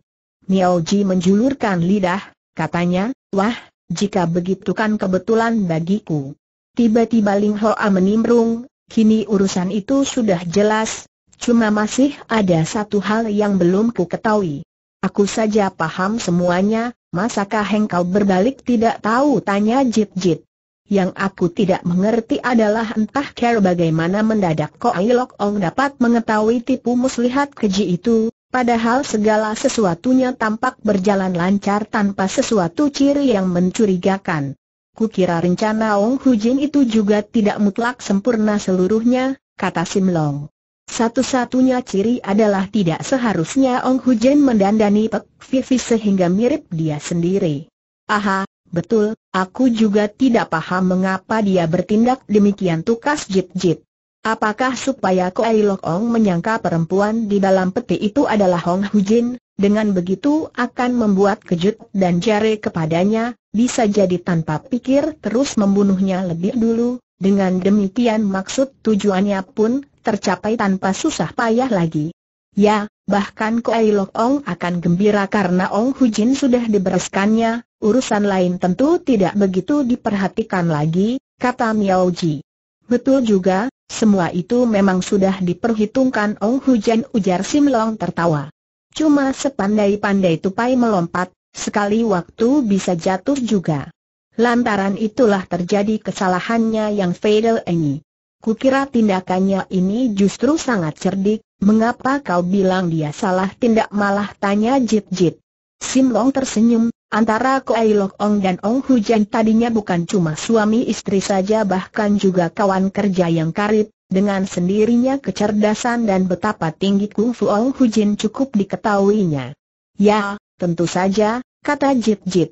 Miao Ji menjulurkan lidah, katanya, wah, jika begitu kan kebetulan bagiku. Tiba-tiba Ling Hoa menimbrung, kini urusan itu sudah jelas, cuma masih ada satu hal yang belum ku ketahui. Aku saja paham semuanya, Masakah engkau berbalik tidak tahu tanya Jit Jit. Yang aku tidak mengerti adalah entah care bagaimana mendadak kok Ailok Ong dapat mengetahui tipu muslihat keji itu, padahal segala sesuatunya tampak berjalan lancar tanpa sesuatu ciri yang mencurigakan. Kukira rencana Ong Hujin itu juga tidak mutlak sempurna seluruhnya, kata Sim Long. Satu-satunya ciri adalah tidak seharusnya Ong Jen mendandani Pek Vivi sehingga mirip dia sendiri. Aha, betul, aku juga tidak paham mengapa dia bertindak demikian tukas jit-jit. Apakah supaya Koei Lok Ong menyangka perempuan di dalam peti itu adalah Ong Jin? dengan begitu akan membuat kejut dan jare kepadanya, bisa jadi tanpa pikir terus membunuhnya lebih dulu, dengan demikian maksud tujuannya pun tercapai tanpa susah payah lagi. Ya, bahkan Kuei Lok Ong akan gembira karena Ong Hujin sudah dibereskannya, urusan lain tentu tidak begitu diperhatikan lagi, kata Miao Ji. Betul juga, semua itu memang sudah diperhitungkan Ong Hujan ujar Simlong tertawa. Cuma sepandai-pandai tupai melompat, sekali waktu bisa jatuh juga. Lantaran itulah terjadi kesalahannya yang fatal ini. Kukira tindakannya ini justru sangat cerdik, mengapa kau bilang dia salah tindak malah tanya Jit Jit. Sim Long tersenyum, antara Koai Lok Ong dan Ong Hujan tadinya bukan cuma suami istri saja bahkan juga kawan kerja yang karib, dengan sendirinya kecerdasan dan betapa tinggi kungfu Ong Hujan cukup diketahuinya. Ya, tentu saja, kata Jit Jit.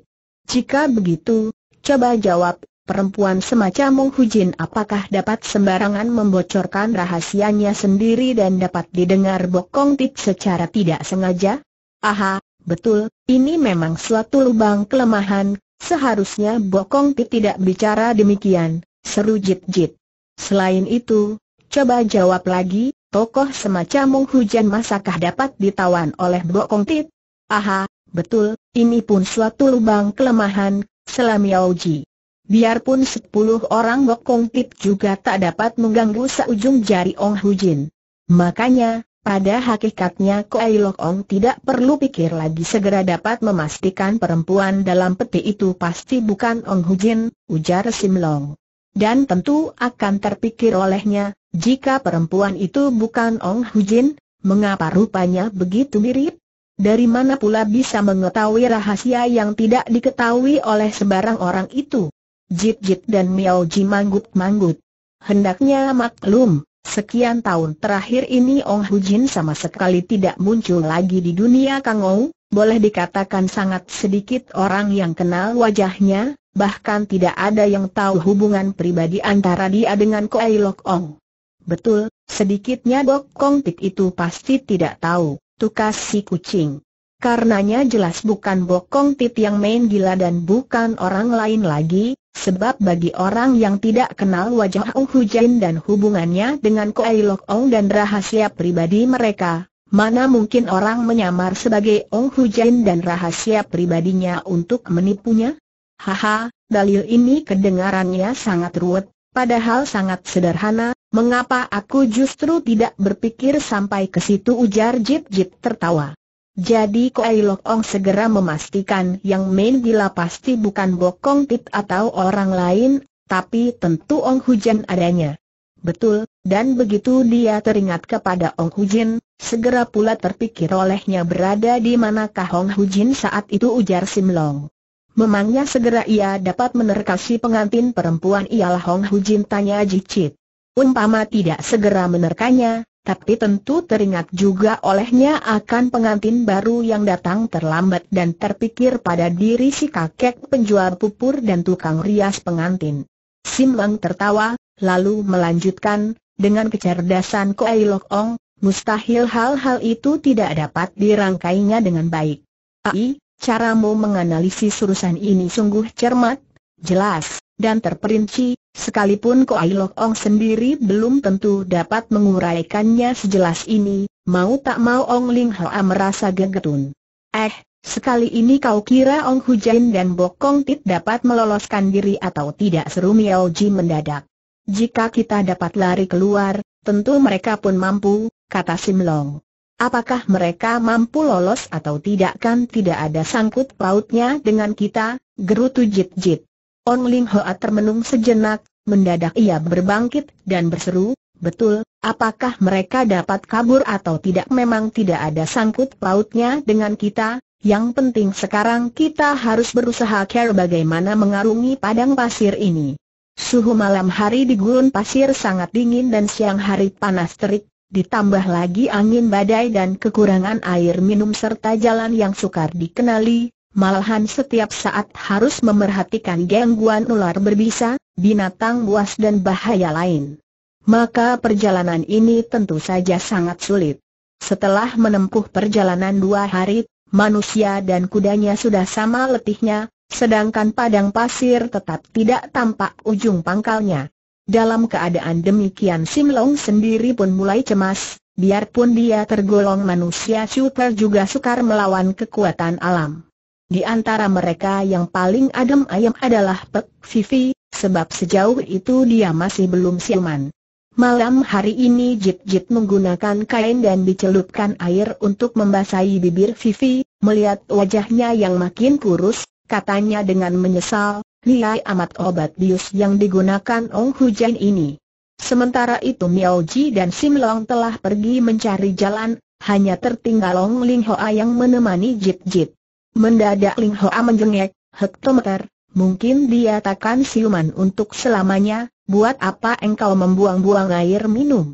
Jika begitu, coba jawab, perempuan semacam Mong Hujin apakah dapat sembarangan membocorkan rahasianya sendiri dan dapat didengar Bokong tip secara tidak sengaja? Aha, betul, ini memang suatu lubang kelemahan, seharusnya Bokong tip tidak bicara demikian, seru Jit Jit. Selain itu, coba jawab lagi, tokoh semacam Mong Hujin masakah dapat ditawan oleh Bokong tip? Aha, betul, ini pun suatu lubang kelemahan, Selam Yauji. Biarpun sepuluh orang Gokong Pip juga tak dapat mengganggu seujung jari Ong Hu Jin, Makanya, pada hakikatnya Koei Lok Ong tidak perlu pikir lagi segera dapat memastikan perempuan dalam peti itu pasti bukan Ong Hu Jin, ujar Sim Long. Dan tentu akan terpikir olehnya, jika perempuan itu bukan Ong Hu Jin, mengapa rupanya begitu mirip? Dari mana pula bisa mengetahui rahasia yang tidak diketahui oleh sebarang orang itu? Jit-jit dan Miao Ji manggut-manggut. Hendaknya maklum, sekian tahun terakhir ini Ong Hujin sama sekali tidak muncul lagi di dunia Kang Ou, boleh dikatakan sangat sedikit orang yang kenal wajahnya, bahkan tidak ada yang tahu hubungan pribadi antara dia dengan Koei Lok Ong. Betul, sedikitnya Bok Kong Tik itu pasti tidak tahu, tukas si kucing. Karenanya jelas bukan Bokong Tit yang main gila dan bukan orang lain lagi, Sebab bagi orang yang tidak kenal wajah Ong Jin dan hubungannya dengan Koai Lok Ong dan rahasia pribadi mereka, mana mungkin orang menyamar sebagai Ong Jin dan rahasia pribadinya untuk menipunya? Haha, dalil ini kedengarannya sangat ruwet, padahal sangat sederhana, mengapa aku justru tidak berpikir sampai ke situ ujar Jip Jip tertawa. Jadi Koi Lok Ong segera memastikan yang main gila pasti bukan Bokong Tit atau orang lain, tapi tentu Ong Hujan adanya. Betul, dan begitu dia teringat kepada Ong Hujin, segera pula terpikir olehnya berada di manakah Ong Hujin saat itu ujar Simlong. Memangnya segera ia dapat menerkasi pengantin perempuan ialah Hong Hujin tanya Jicit. Umpama tidak segera menerkanya, tapi tentu teringat juga olehnya akan pengantin baru yang datang terlambat dan terpikir pada diri si kakek penjual pupur dan tukang rias pengantin. Simbang tertawa, lalu melanjutkan, dengan kecerdasan Koai Lok Ong, mustahil hal-hal itu tidak dapat dirangkainya dengan baik. Ai, caramu menganalisis urusan ini sungguh cermat, jelas, dan terperinci, sekalipun Koai Lok Ong sendiri belum tentu dapat menguraikannya sejelas ini, mau tak mau Ong Ling Hoa merasa gegetun. Eh, sekali ini kau kira Ong Hujain dan Bokong Tit dapat meloloskan diri atau tidak seru Miao Ji mendadak. Jika kita dapat lari keluar, tentu mereka pun mampu, kata Sim Long. Apakah mereka mampu lolos atau tidak kan tidak ada sangkut pautnya dengan kita, gerutu jit-jit. On Ling Hoa termenung sejenak, mendadak ia berbangkit dan berseru, Betul, apakah mereka dapat kabur atau tidak memang tidak ada sangkut pautnya dengan kita, yang penting sekarang kita harus berusaha care bagaimana mengarungi padang pasir ini. Suhu malam hari di gurun pasir sangat dingin dan siang hari panas terik, ditambah lagi angin badai dan kekurangan air minum serta jalan yang sukar dikenali, malahan setiap saat harus memerhatikan gangguan ular berbisa, binatang buas dan bahaya lain. Maka perjalanan ini tentu saja sangat sulit. Setelah menempuh perjalanan dua hari, manusia dan kudanya sudah sama letihnya, sedangkan padang pasir tetap tidak tampak ujung pangkalnya. Dalam keadaan demikian Sim Long sendiri pun mulai cemas, biarpun dia tergolong manusia super juga sukar melawan kekuatan alam. Di antara mereka yang paling adem ayam adalah Pek Vivi, sebab sejauh itu dia masih belum siuman. Malam hari ini Jip Jip menggunakan kain dan dicelupkan air untuk membasahi bibir Vivi, melihat wajahnya yang makin kurus, katanya dengan menyesal, liai amat obat bius yang digunakan Ong Hujan ini. Sementara itu Miao Ji dan Sim Long telah pergi mencari jalan, hanya tertinggal Ong Ling Hoa yang menemani Jip Jip. Mendadak Ling Hoa menjengek, hektometer, mungkin dia takkan siuman untuk selamanya, buat apa engkau membuang-buang air minum?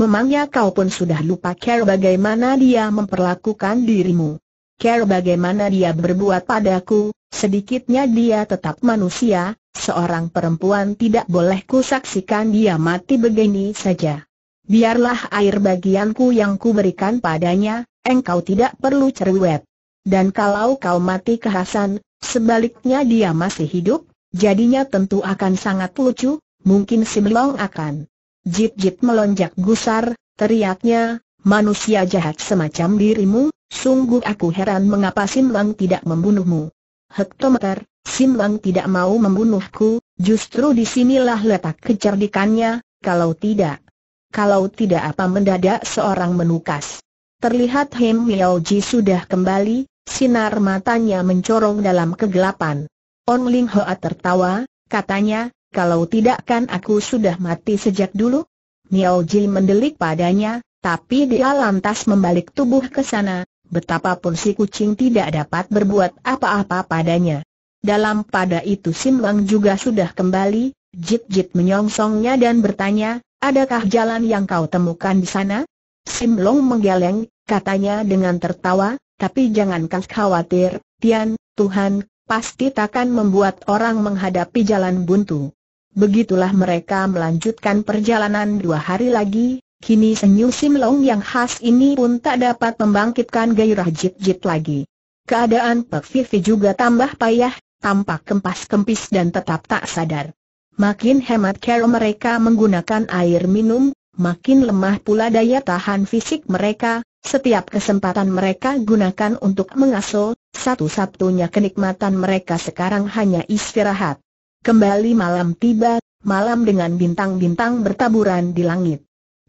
Memangnya kau pun sudah lupa care bagaimana dia memperlakukan dirimu. Care bagaimana dia berbuat padaku, sedikitnya dia tetap manusia, seorang perempuan tidak boleh kusaksikan dia mati begini saja. Biarlah air bagianku yang kuberikan padanya, engkau tidak perlu cerewet. Dan kalau kau mati kehasan, sebaliknya dia masih hidup, jadinya tentu akan sangat lucu, mungkin Simlong akan. Jip Jip melonjak gusar, teriaknya, manusia jahat semacam dirimu, sungguh aku heran mengapa Simlong tidak membunuhmu. Hektometer, Simlong tidak mau membunuhku, justru disinilah letak kecerdikannya, kalau tidak. Kalau tidak apa mendadak seorang menukas. Terlihat Hem Miao Ji sudah kembali, Sinar matanya mencorong dalam kegelapan. On Ling Hoa tertawa, katanya, kalau tidak kan aku sudah mati sejak dulu? Miao Jil mendelik padanya, tapi dia lantas membalik tubuh ke sana, betapapun si kucing tidak dapat berbuat apa-apa padanya. Dalam pada itu Sim Lang juga sudah kembali, Jit-Jit menyongsongnya dan bertanya, adakah jalan yang kau temukan di sana? Sim Long menggeleng, katanya dengan tertawa, tapi jangan khawatir, Tian, Tuhan, pasti takkan membuat orang menghadapi jalan buntu. Begitulah mereka melanjutkan perjalanan dua hari lagi, kini senyum Simlong yang khas ini pun tak dapat membangkitkan gairah jit-jit lagi. Keadaan Pek Vivi juga tambah payah, tampak kempas-kempis dan tetap tak sadar. Makin hemat care mereka menggunakan air minum, makin lemah pula daya tahan fisik mereka, setiap kesempatan mereka gunakan untuk mengasuh, satu-satunya kenikmatan mereka sekarang hanya istirahat. Kembali malam tiba, malam dengan bintang-bintang bertaburan di langit.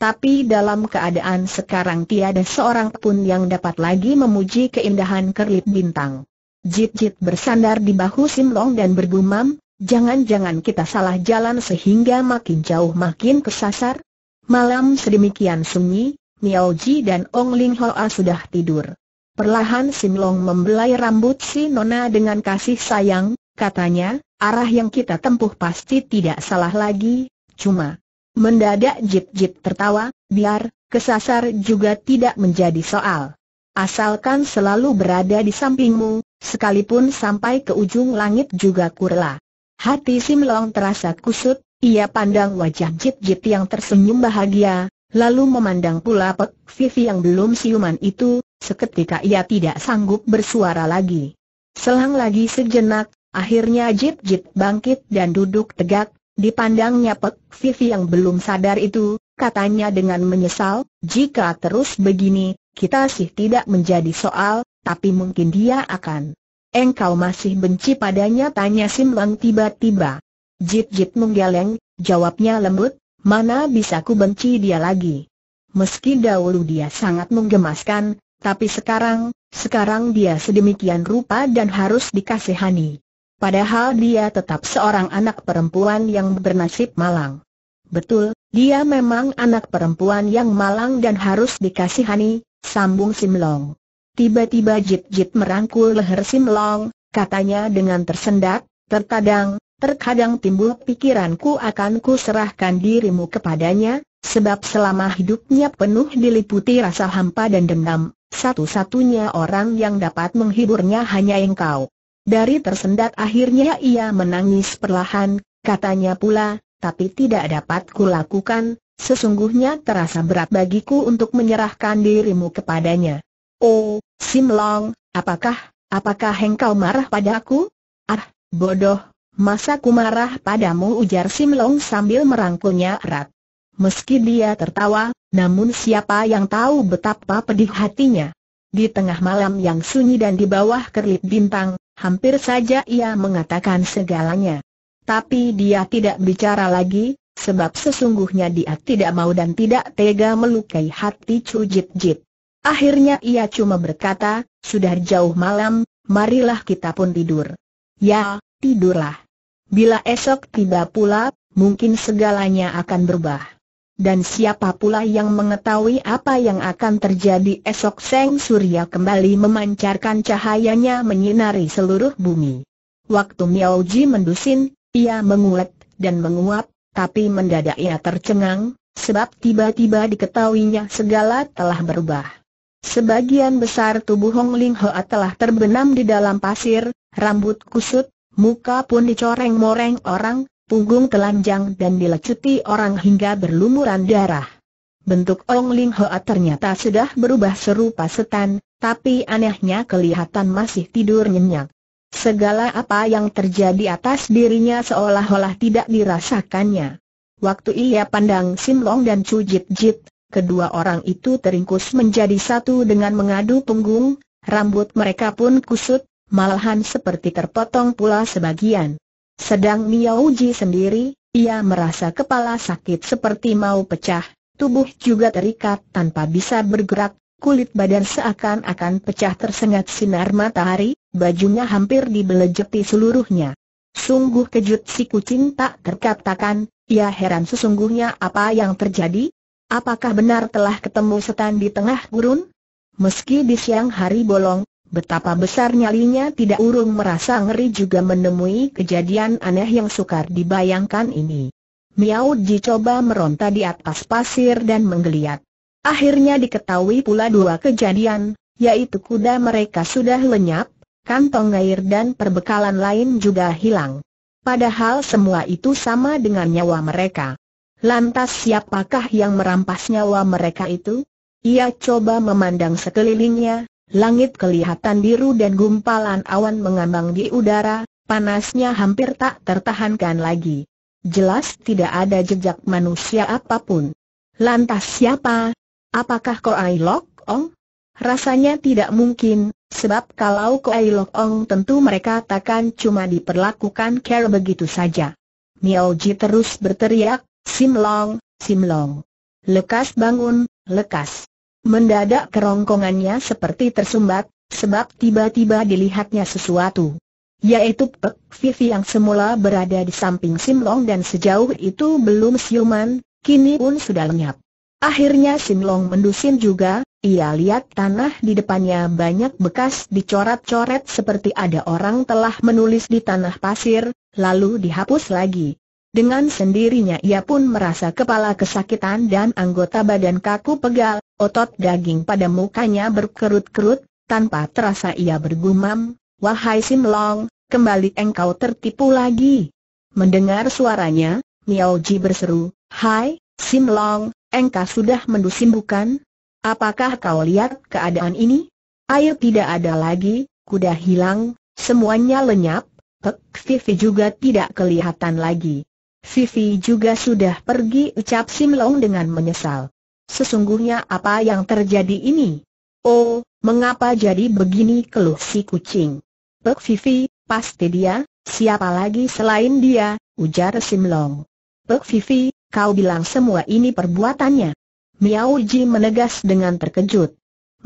Tapi dalam keadaan sekarang tiada seorang pun yang dapat lagi memuji keindahan kerlip bintang. Jit-jit bersandar di bahu Simlong dan bergumam, jangan-jangan kita salah jalan sehingga makin jauh makin kesasar. Malam sedemikian sunyi, Miao Ji dan Ong Ling Hoa sudah tidur. Perlahan Sim Long membelai rambut si Nona dengan kasih sayang, katanya, arah yang kita tempuh pasti tidak salah lagi, cuma. Mendadak Jip Jip tertawa, biar, kesasar juga tidak menjadi soal. Asalkan selalu berada di sampingmu, sekalipun sampai ke ujung langit juga kurla. Hati Sim Long terasa kusut, ia pandang wajah Jip Jip yang tersenyum bahagia, lalu memandang pula Pek Vivi yang belum siuman itu, seketika ia tidak sanggup bersuara lagi. Selang lagi sejenak, akhirnya Jip Jip bangkit dan duduk tegak, dipandangnya Pek Vivi yang belum sadar itu, katanya dengan menyesal, jika terus begini, kita sih tidak menjadi soal, tapi mungkin dia akan. Engkau masih benci padanya tanya Simlang tiba-tiba. Jip Jip menggeleng, jawabnya lembut, Mana bisa ku benci dia lagi? Meski dahulu dia sangat menggemaskan, tapi sekarang, sekarang dia sedemikian rupa dan harus dikasihani. Padahal dia tetap seorang anak perempuan yang bernasib malang. Betul, dia memang anak perempuan yang malang dan harus dikasihani, sambung Simlong. Tiba-tiba Jip Jip merangkul leher Simlong, katanya dengan tersendat, terkadang, Terkadang timbul pikiranku akan ku serahkan dirimu kepadanya, sebab selama hidupnya penuh diliputi rasa hampa dan dendam, satu-satunya orang yang dapat menghiburnya hanya engkau. Dari tersendat akhirnya ia menangis perlahan, katanya pula, tapi tidak dapat kulakukan, sesungguhnya terasa berat bagiku untuk menyerahkan dirimu kepadanya. Oh, Simlong, apakah, apakah engkau marah padaku? Ah, bodoh, Masa ku marah padamu ujar Sim Long sambil merangkulnya erat. Meski dia tertawa, namun siapa yang tahu betapa pedih hatinya. Di tengah malam yang sunyi dan di bawah kerlip bintang, hampir saja ia mengatakan segalanya. Tapi dia tidak bicara lagi, sebab sesungguhnya dia tidak mau dan tidak tega melukai hati Chu Jit Jit. Akhirnya ia cuma berkata, sudah jauh malam, marilah kita pun tidur. Ya, tidurlah. Bila esok tiba pula, mungkin segalanya akan berubah. Dan siapa pula yang mengetahui apa yang akan terjadi esok Seng Surya kembali memancarkan cahayanya menyinari seluruh bumi. Waktu Miao Ji mendusin, ia menguat dan menguap, tapi mendadak ia tercengang, sebab tiba-tiba diketahuinya segala telah berubah. Sebagian besar tubuh Hong Ling Hoa telah terbenam di dalam pasir, rambut kusut, Muka pun dicoreng-moreng orang, punggung telanjang dan dilecuti orang hingga berlumuran darah. Bentuk Ong Ling Hoa ternyata sudah berubah serupa setan, tapi anehnya kelihatan masih tidur nyenyak. Segala apa yang terjadi atas dirinya seolah-olah tidak dirasakannya. Waktu ia pandang Sim Long dan Chu Jit Jit, kedua orang itu teringkus menjadi satu dengan mengadu punggung, rambut mereka pun kusut, malahan seperti terpotong pula sebagian. Sedang Miao sendiri, ia merasa kepala sakit seperti mau pecah, tubuh juga terikat tanpa bisa bergerak, kulit badan seakan-akan pecah tersengat sinar matahari, bajunya hampir dibelejeti seluruhnya. Sungguh kejut si kucing tak terkatakan, ia heran sesungguhnya apa yang terjadi? Apakah benar telah ketemu setan di tengah gurun? Meski di siang hari bolong, Betapa besar nyalinya tidak urung merasa ngeri juga menemui kejadian aneh yang sukar dibayangkan ini. Miao Ji coba meronta di atas pasir dan menggeliat. Akhirnya diketahui pula dua kejadian, yaitu kuda mereka sudah lenyap, kantong air dan perbekalan lain juga hilang. Padahal semua itu sama dengan nyawa mereka. Lantas siapakah yang merampas nyawa mereka itu? Ia coba memandang sekelilingnya, Langit kelihatan biru dan gumpalan awan mengambang di udara, panasnya hampir tak tertahankan lagi. Jelas tidak ada jejak manusia apapun. Lantas siapa? Apakah Koai Lok Ong? Rasanya tidak mungkin, sebab kalau Koai Lok Ong tentu mereka takkan cuma diperlakukan care begitu saja. Miao Ji terus berteriak, Simlong, Simlong. Lekas bangun, lekas. Mendadak kerongkongannya seperti tersumbat, sebab tiba-tiba dilihatnya sesuatu. Yaitu Pek Vivi yang semula berada di samping Simlong dan sejauh itu belum siuman, kini pun sudah lenyap. Akhirnya Simlong mendusin juga, ia lihat tanah di depannya banyak bekas dicoret-coret seperti ada orang telah menulis di tanah pasir, lalu dihapus lagi. Dengan sendirinya ia pun merasa kepala kesakitan dan anggota badan kaku pegal, otot daging pada mukanya berkerut-kerut, tanpa terasa ia bergumam, Wahai Sim Long, kembali engkau tertipu lagi. Mendengar suaranya, Miao Ji berseru, Hai, Sim Long, engkau sudah mendusin bukan? Apakah kau lihat keadaan ini? Air tidak ada lagi, kuda hilang, semuanya lenyap, Pek Vivi juga tidak kelihatan lagi. Vivi juga sudah pergi ucap Sim Long dengan menyesal. Sesungguhnya apa yang terjadi ini? Oh, mengapa jadi begini keluh si kucing? Pek Vivi, pasti dia, siapa lagi selain dia, ujar Sim Long. Pek Vivi, kau bilang semua ini perbuatannya. Miao Ji menegas dengan terkejut.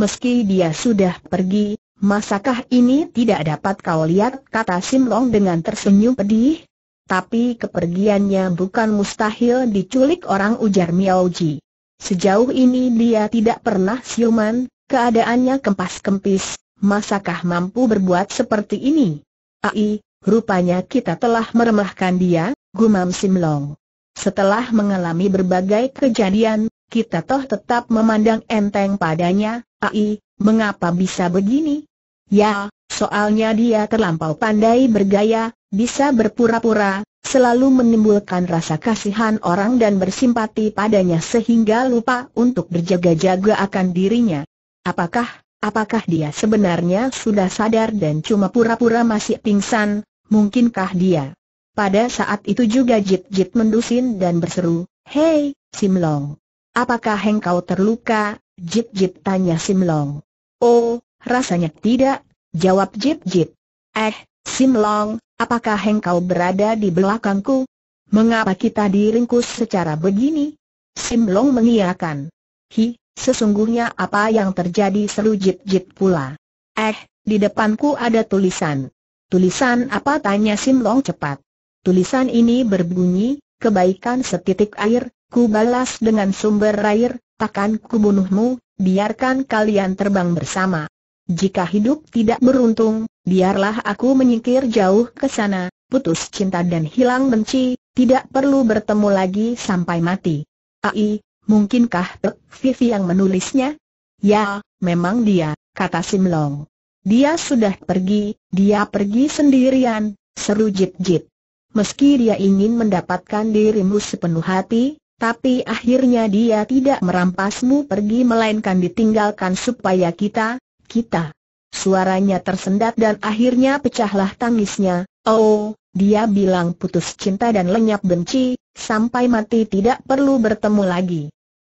Meski dia sudah pergi, masakah ini tidak dapat kau lihat kata Sim Long dengan tersenyum pedih? Tapi kepergiannya bukan mustahil diculik orang ujar Miao Sejauh ini dia tidak pernah siuman, keadaannya kempas-kempis, masakah mampu berbuat seperti ini? Ai, rupanya kita telah meremahkan dia, gumam Simlong. Setelah mengalami berbagai kejadian, kita toh tetap memandang enteng padanya, Ai, mengapa bisa begini? Ya, soalnya dia terlampau pandai bergaya, bisa berpura-pura, selalu menimbulkan rasa kasihan orang dan bersimpati padanya sehingga lupa untuk berjaga-jaga akan dirinya. Apakah, apakah dia sebenarnya sudah sadar dan cuma pura-pura masih pingsan, mungkinkah dia? Pada saat itu juga Jit-Jit mendusin dan berseru, Hei, Simlong! Apakah engkau terluka? Jit-Jit tanya Simlong. Oh, rasanya tidak, jawab Jit-Jit. Eh, Sim Long, apakah engkau berada di belakangku? Mengapa kita diringkus secara begini? Sim Long mengiyakan. Hi, sesungguhnya apa yang terjadi seru jit-jit pula. Eh, di depanku ada tulisan. Tulisan apa tanya Sim Long cepat. Tulisan ini berbunyi, kebaikan setitik air, ku balas dengan sumber air, takkan ku bunuhmu, biarkan kalian terbang bersama. Jika hidup tidak beruntung, biarlah aku menyingkir jauh ke sana, putus cinta dan hilang benci, tidak perlu bertemu lagi sampai mati. Ai, mungkinkah Pek Vivi yang menulisnya? Ya, memang dia, kata Simlong. Dia sudah pergi, dia pergi sendirian, seru Jip Jip. Meski dia ingin mendapatkan dirimu sepenuh hati, tapi akhirnya dia tidak merampasmu pergi melainkan ditinggalkan supaya kita, kita. Suaranya tersendat dan akhirnya pecahlah tangisnya. Oh, dia bilang putus cinta dan lenyap benci, sampai mati tidak perlu bertemu lagi.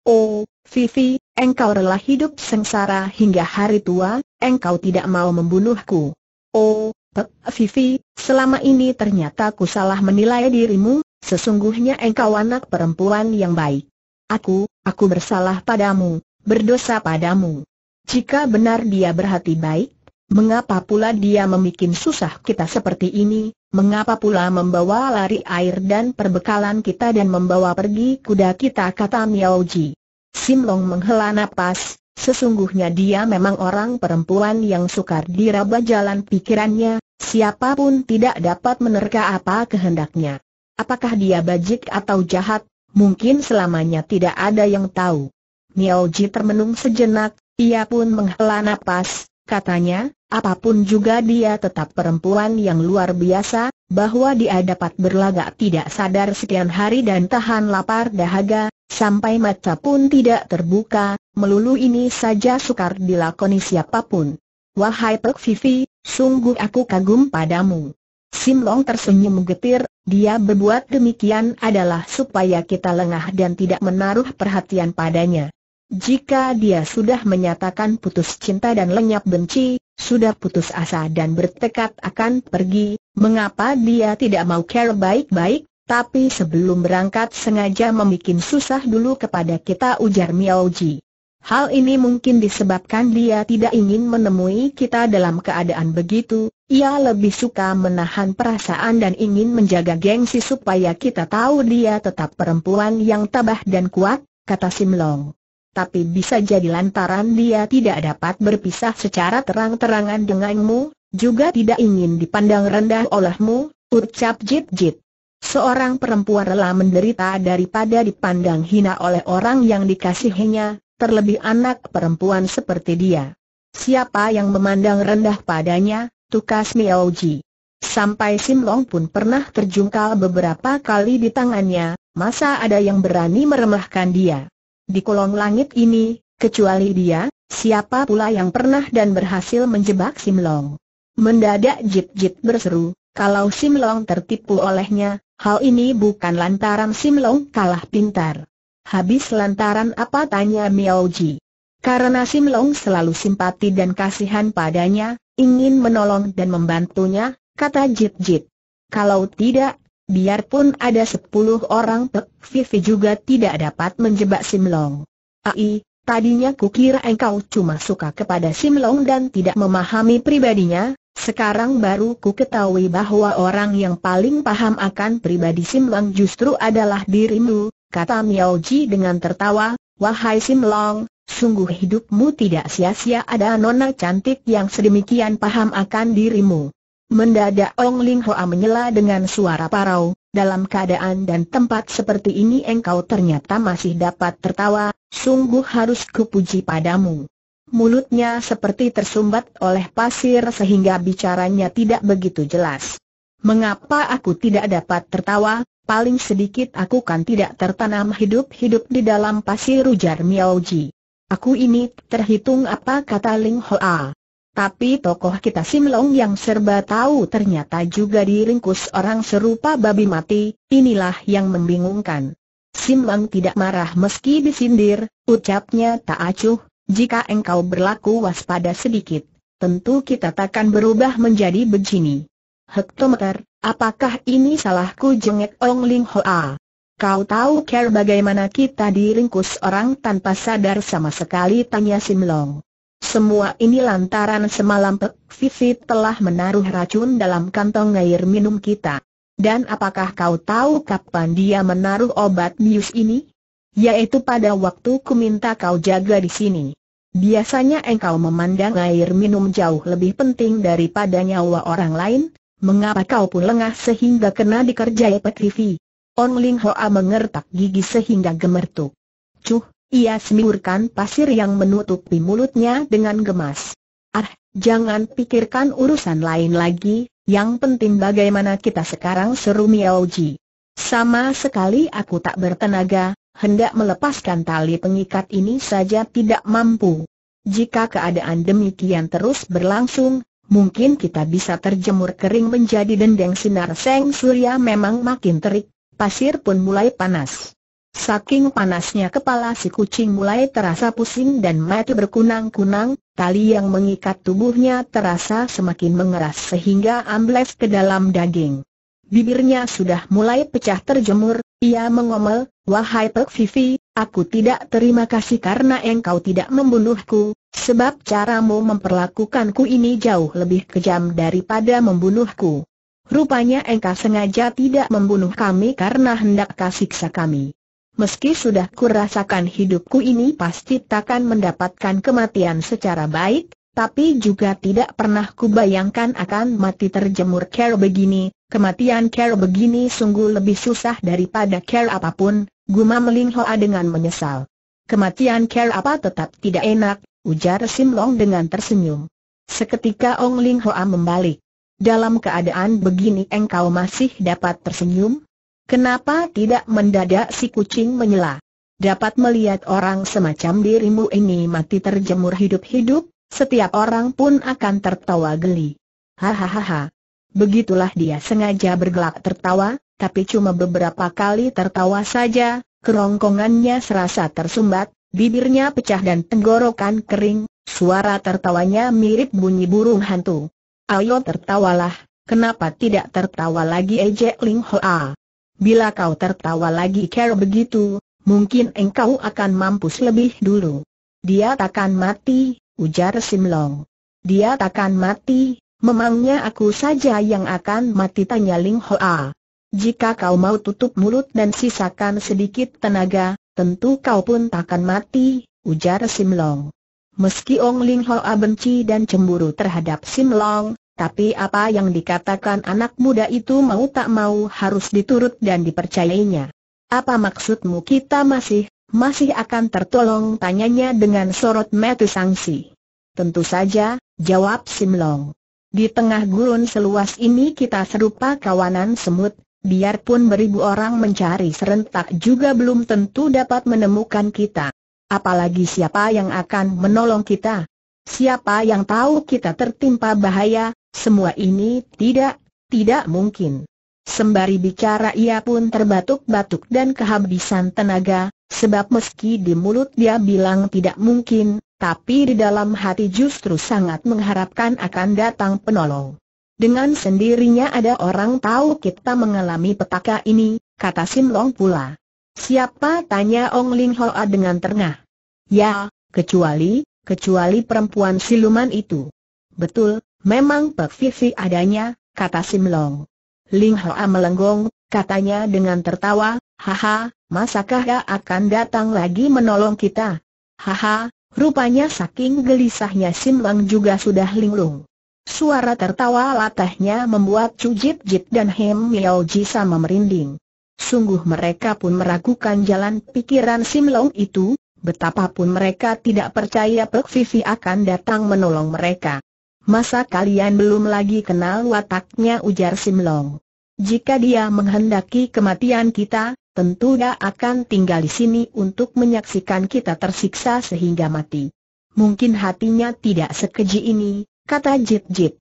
Oh, Vivi, engkau rela hidup sengsara hingga hari tua, engkau tidak mau membunuhku. Oh, Pek, Vivi, selama ini ternyata ku salah menilai dirimu, sesungguhnya engkau anak perempuan yang baik. Aku, aku bersalah padamu, berdosa padamu. Jika benar dia berhati baik, mengapa pula dia membuat susah kita seperti ini, mengapa pula membawa lari air dan perbekalan kita dan membawa pergi kuda kita kata Miao Ji. Sim Long menghela nafas. sesungguhnya dia memang orang perempuan yang sukar diraba jalan pikirannya, siapapun tidak dapat menerka apa kehendaknya. Apakah dia bajik atau jahat, mungkin selamanya tidak ada yang tahu. Miao Ji termenung sejenak, ia pun menghela napas, katanya, apapun juga dia tetap perempuan yang luar biasa, bahwa dia dapat berlagak tidak sadar sekian hari dan tahan lapar dahaga, sampai mata pun tidak terbuka, melulu ini saja sukar dilakoni siapapun. Wahai Pek Vivi, sungguh aku kagum padamu. Sim Long tersenyum getir, dia berbuat demikian adalah supaya kita lengah dan tidak menaruh perhatian padanya. Jika dia sudah menyatakan putus cinta dan lenyap benci, sudah putus asa dan bertekad akan pergi, mengapa dia tidak mau care baik-baik, tapi sebelum berangkat sengaja membuat susah dulu kepada kita ujar Miao Hal ini mungkin disebabkan dia tidak ingin menemui kita dalam keadaan begitu, ia lebih suka menahan perasaan dan ingin menjaga gengsi supaya kita tahu dia tetap perempuan yang tabah dan kuat, kata Simlong tapi bisa jadi lantaran dia tidak dapat berpisah secara terang-terangan denganmu, juga tidak ingin dipandang rendah olehmu, ucap Jit Jit. Seorang perempuan rela menderita daripada dipandang hina oleh orang yang dikasihinya, terlebih anak perempuan seperti dia. Siapa yang memandang rendah padanya, tukas Miaoji. Sampai Sim Long pun pernah terjungkal beberapa kali di tangannya, masa ada yang berani meremehkan dia. Di kolong langit ini, kecuali dia, siapa pula yang pernah dan berhasil menjebak Simlong? Mendadak Jip Jip berseru, kalau Simlong tertipu olehnya, hal ini bukan lantaran Simlong kalah pintar. Habis lantaran apa tanya Miao Ji? Karena Simlong selalu simpati dan kasihan padanya, ingin menolong dan membantunya, kata Jip Jip. Kalau tidak, Biarpun ada sepuluh orang Pek Vivi juga tidak dapat menjebak Simlong. Ai, tadinya kukira engkau cuma suka kepada Simlong dan tidak memahami pribadinya, sekarang baru ku ketahui bahwa orang yang paling paham akan pribadi Simlong justru adalah dirimu, kata Miao Ji dengan tertawa, wahai Simlong, sungguh hidupmu tidak sia-sia ada nona cantik yang sedemikian paham akan dirimu. Mendadak Ong Ling Hoa menyela dengan suara parau, dalam keadaan dan tempat seperti ini engkau ternyata masih dapat tertawa, sungguh harus kupuji padamu. Mulutnya seperti tersumbat oleh pasir sehingga bicaranya tidak begitu jelas. Mengapa aku tidak dapat tertawa, paling sedikit aku kan tidak tertanam hidup-hidup di dalam pasir ujar Miao Ji. Aku ini terhitung apa kata Ling Hoa. Tapi tokoh kita Simlong yang serba tahu ternyata juga diringkus orang serupa babi mati, inilah yang membingungkan. Simlong tidak marah meski disindir, ucapnya tak acuh, jika engkau berlaku waspada sedikit, tentu kita takkan berubah menjadi begini. Hektometer, apakah ini salahku jengek Ong Ling Hoa? Kau tahu care bagaimana kita diringkus orang tanpa sadar sama sekali tanya Simlong. Semua ini lantaran semalam Pek telah menaruh racun dalam kantong air minum kita. Dan apakah kau tahu kapan dia menaruh obat bius ini? Yaitu pada waktu ku minta kau jaga di sini. Biasanya engkau memandang air minum jauh lebih penting daripada nyawa orang lain, mengapa kau pun lengah sehingga kena dikerjai Pek Vivi? On Ling Hoa mengertak gigi sehingga gemertuk. Cuh, ia semburkan pasir yang menutupi mulutnya dengan gemas. Ah, jangan pikirkan urusan lain lagi, yang penting bagaimana kita sekarang seru Miao Ji. Sama sekali aku tak bertenaga, hendak melepaskan tali pengikat ini saja tidak mampu. Jika keadaan demikian terus berlangsung, mungkin kita bisa terjemur kering menjadi dendeng sinar seng surya memang makin terik, pasir pun mulai panas. Saking panasnya kepala si kucing mulai terasa pusing dan mati berkunang-kunang, tali yang mengikat tubuhnya terasa semakin mengeras sehingga ambles ke dalam daging. Bibirnya sudah mulai pecah terjemur, ia mengomel, Wahai Pek Vivi, aku tidak terima kasih karena engkau tidak membunuhku, sebab caramu memperlakukanku ini jauh lebih kejam daripada membunuhku. Rupanya engkau sengaja tidak membunuh kami karena hendak kasih kami. Meski sudah kurasakan hidupku ini pasti takkan mendapatkan kematian secara baik, tapi juga tidak pernah kubayangkan akan mati terjemur care begini, kematian care begini sungguh lebih susah daripada care apapun, gumam Ling Hoa dengan menyesal. Kematian care apa tetap tidak enak, ujar Sim Long dengan tersenyum. Seketika Ong Ling Hoa membalik. Dalam keadaan begini engkau masih dapat tersenyum? Kenapa tidak mendadak si kucing menyela? Dapat melihat orang semacam dirimu ini mati terjemur hidup-hidup, setiap orang pun akan tertawa geli. Hahaha. Begitulah dia sengaja bergelak tertawa, tapi cuma beberapa kali tertawa saja, kerongkongannya serasa tersumbat, bibirnya pecah dan tenggorokan kering, suara tertawanya mirip bunyi burung hantu. Ayo tertawalah, kenapa tidak tertawa lagi ejek Ling Hoa? Bila kau tertawa lagi kera begitu, mungkin engkau akan mampus lebih dulu. Dia takkan mati, ujar Simlong. Dia takkan mati, memangnya aku saja yang akan mati tanya Ling Hoa. Jika kau mau tutup mulut dan sisakan sedikit tenaga, tentu kau pun takkan mati, ujar Simlong. Meski Ong Ling Hoa benci dan cemburu terhadap Simlong, tapi apa yang dikatakan anak muda itu mau tak mau harus diturut dan dipercayainya. Apa maksudmu kita masih, masih akan tertolong tanyanya dengan sorot mata sangsi. Tentu saja, jawab Simlong. Di tengah gurun seluas ini kita serupa kawanan semut, biarpun beribu orang mencari serentak juga belum tentu dapat menemukan kita. Apalagi siapa yang akan menolong kita? Siapa yang tahu kita tertimpa bahaya, semua ini tidak, tidak mungkin. Sembari bicara ia pun terbatuk-batuk dan kehabisan tenaga, sebab meski di mulut dia bilang tidak mungkin, tapi di dalam hati justru sangat mengharapkan akan datang penolong. Dengan sendirinya ada orang tahu kita mengalami petaka ini, kata Sim Long pula. Siapa? tanya Ong Ling Hoa dengan ternah? Ya, kecuali, kecuali perempuan siluman itu. Betul, Memang Pek Vivi adanya, kata Sim Long. Ling Hoa melenggong, katanya dengan tertawa, haha, masakah dia akan datang lagi menolong kita? Haha, rupanya saking gelisahnya Sim Long juga sudah linglung. Suara tertawa latahnya membuat Chu Jip Jip dan Hem Miao sama merinding. Sungguh mereka pun meragukan jalan pikiran Sim Long itu, betapapun mereka tidak percaya Pek Vivi akan datang menolong mereka. Masa kalian belum lagi kenal wataknya ujar Simlong. Jika dia menghendaki kematian kita, tentu dia akan tinggal di sini untuk menyaksikan kita tersiksa sehingga mati. Mungkin hatinya tidak sekeji ini, kata Jit Jit.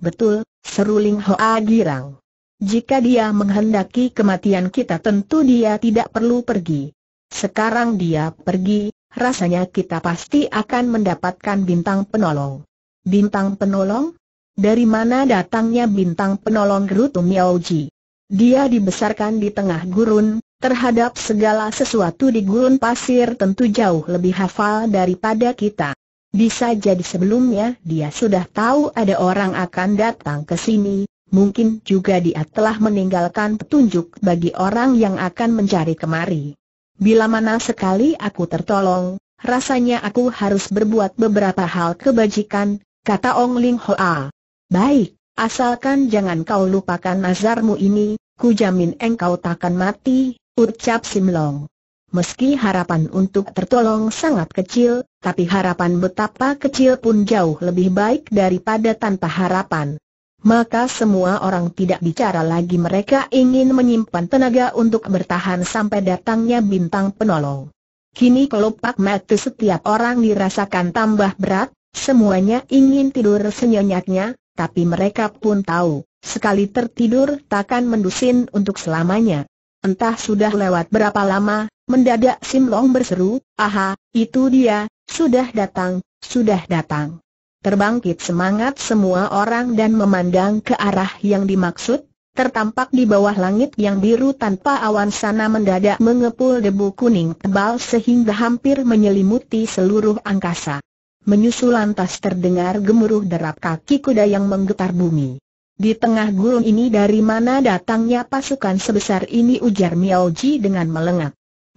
Betul, seruling Hoa girang. Jika dia menghendaki kematian kita tentu dia tidak perlu pergi. Sekarang dia pergi, rasanya kita pasti akan mendapatkan bintang penolong. Bintang penolong? Dari mana datangnya bintang penolong Gerutu Miaoji? Dia dibesarkan di tengah gurun, terhadap segala sesuatu di gurun pasir tentu jauh lebih hafal daripada kita. Bisa jadi sebelumnya dia sudah tahu ada orang akan datang ke sini, mungkin juga dia telah meninggalkan petunjuk bagi orang yang akan mencari kemari. Bila mana sekali aku tertolong, rasanya aku harus berbuat beberapa hal kebajikan, kata Ong Ling Hoa. Baik, asalkan jangan kau lupakan nazarmu ini, ku jamin engkau takkan mati, ucap Sim Long. Meski harapan untuk tertolong sangat kecil, tapi harapan betapa kecil pun jauh lebih baik daripada tanpa harapan. Maka semua orang tidak bicara lagi mereka ingin menyimpan tenaga untuk bertahan sampai datangnya bintang penolong. Kini kelopak mati setiap orang dirasakan tambah berat, Semuanya ingin tidur senyanyaknya, tapi mereka pun tahu, sekali tertidur takkan mendusin untuk selamanya. Entah sudah lewat berapa lama, mendadak Sim Long berseru, aha, itu dia, sudah datang, sudah datang. Terbangkit semangat semua orang dan memandang ke arah yang dimaksud, tertampak di bawah langit yang biru tanpa awan sana mendadak mengepul debu kuning tebal sehingga hampir menyelimuti seluruh angkasa menyusul lantas terdengar gemuruh derap kaki kuda yang menggetar bumi. Di tengah gurun ini dari mana datangnya pasukan sebesar ini ujar Miao Ji dengan melengak.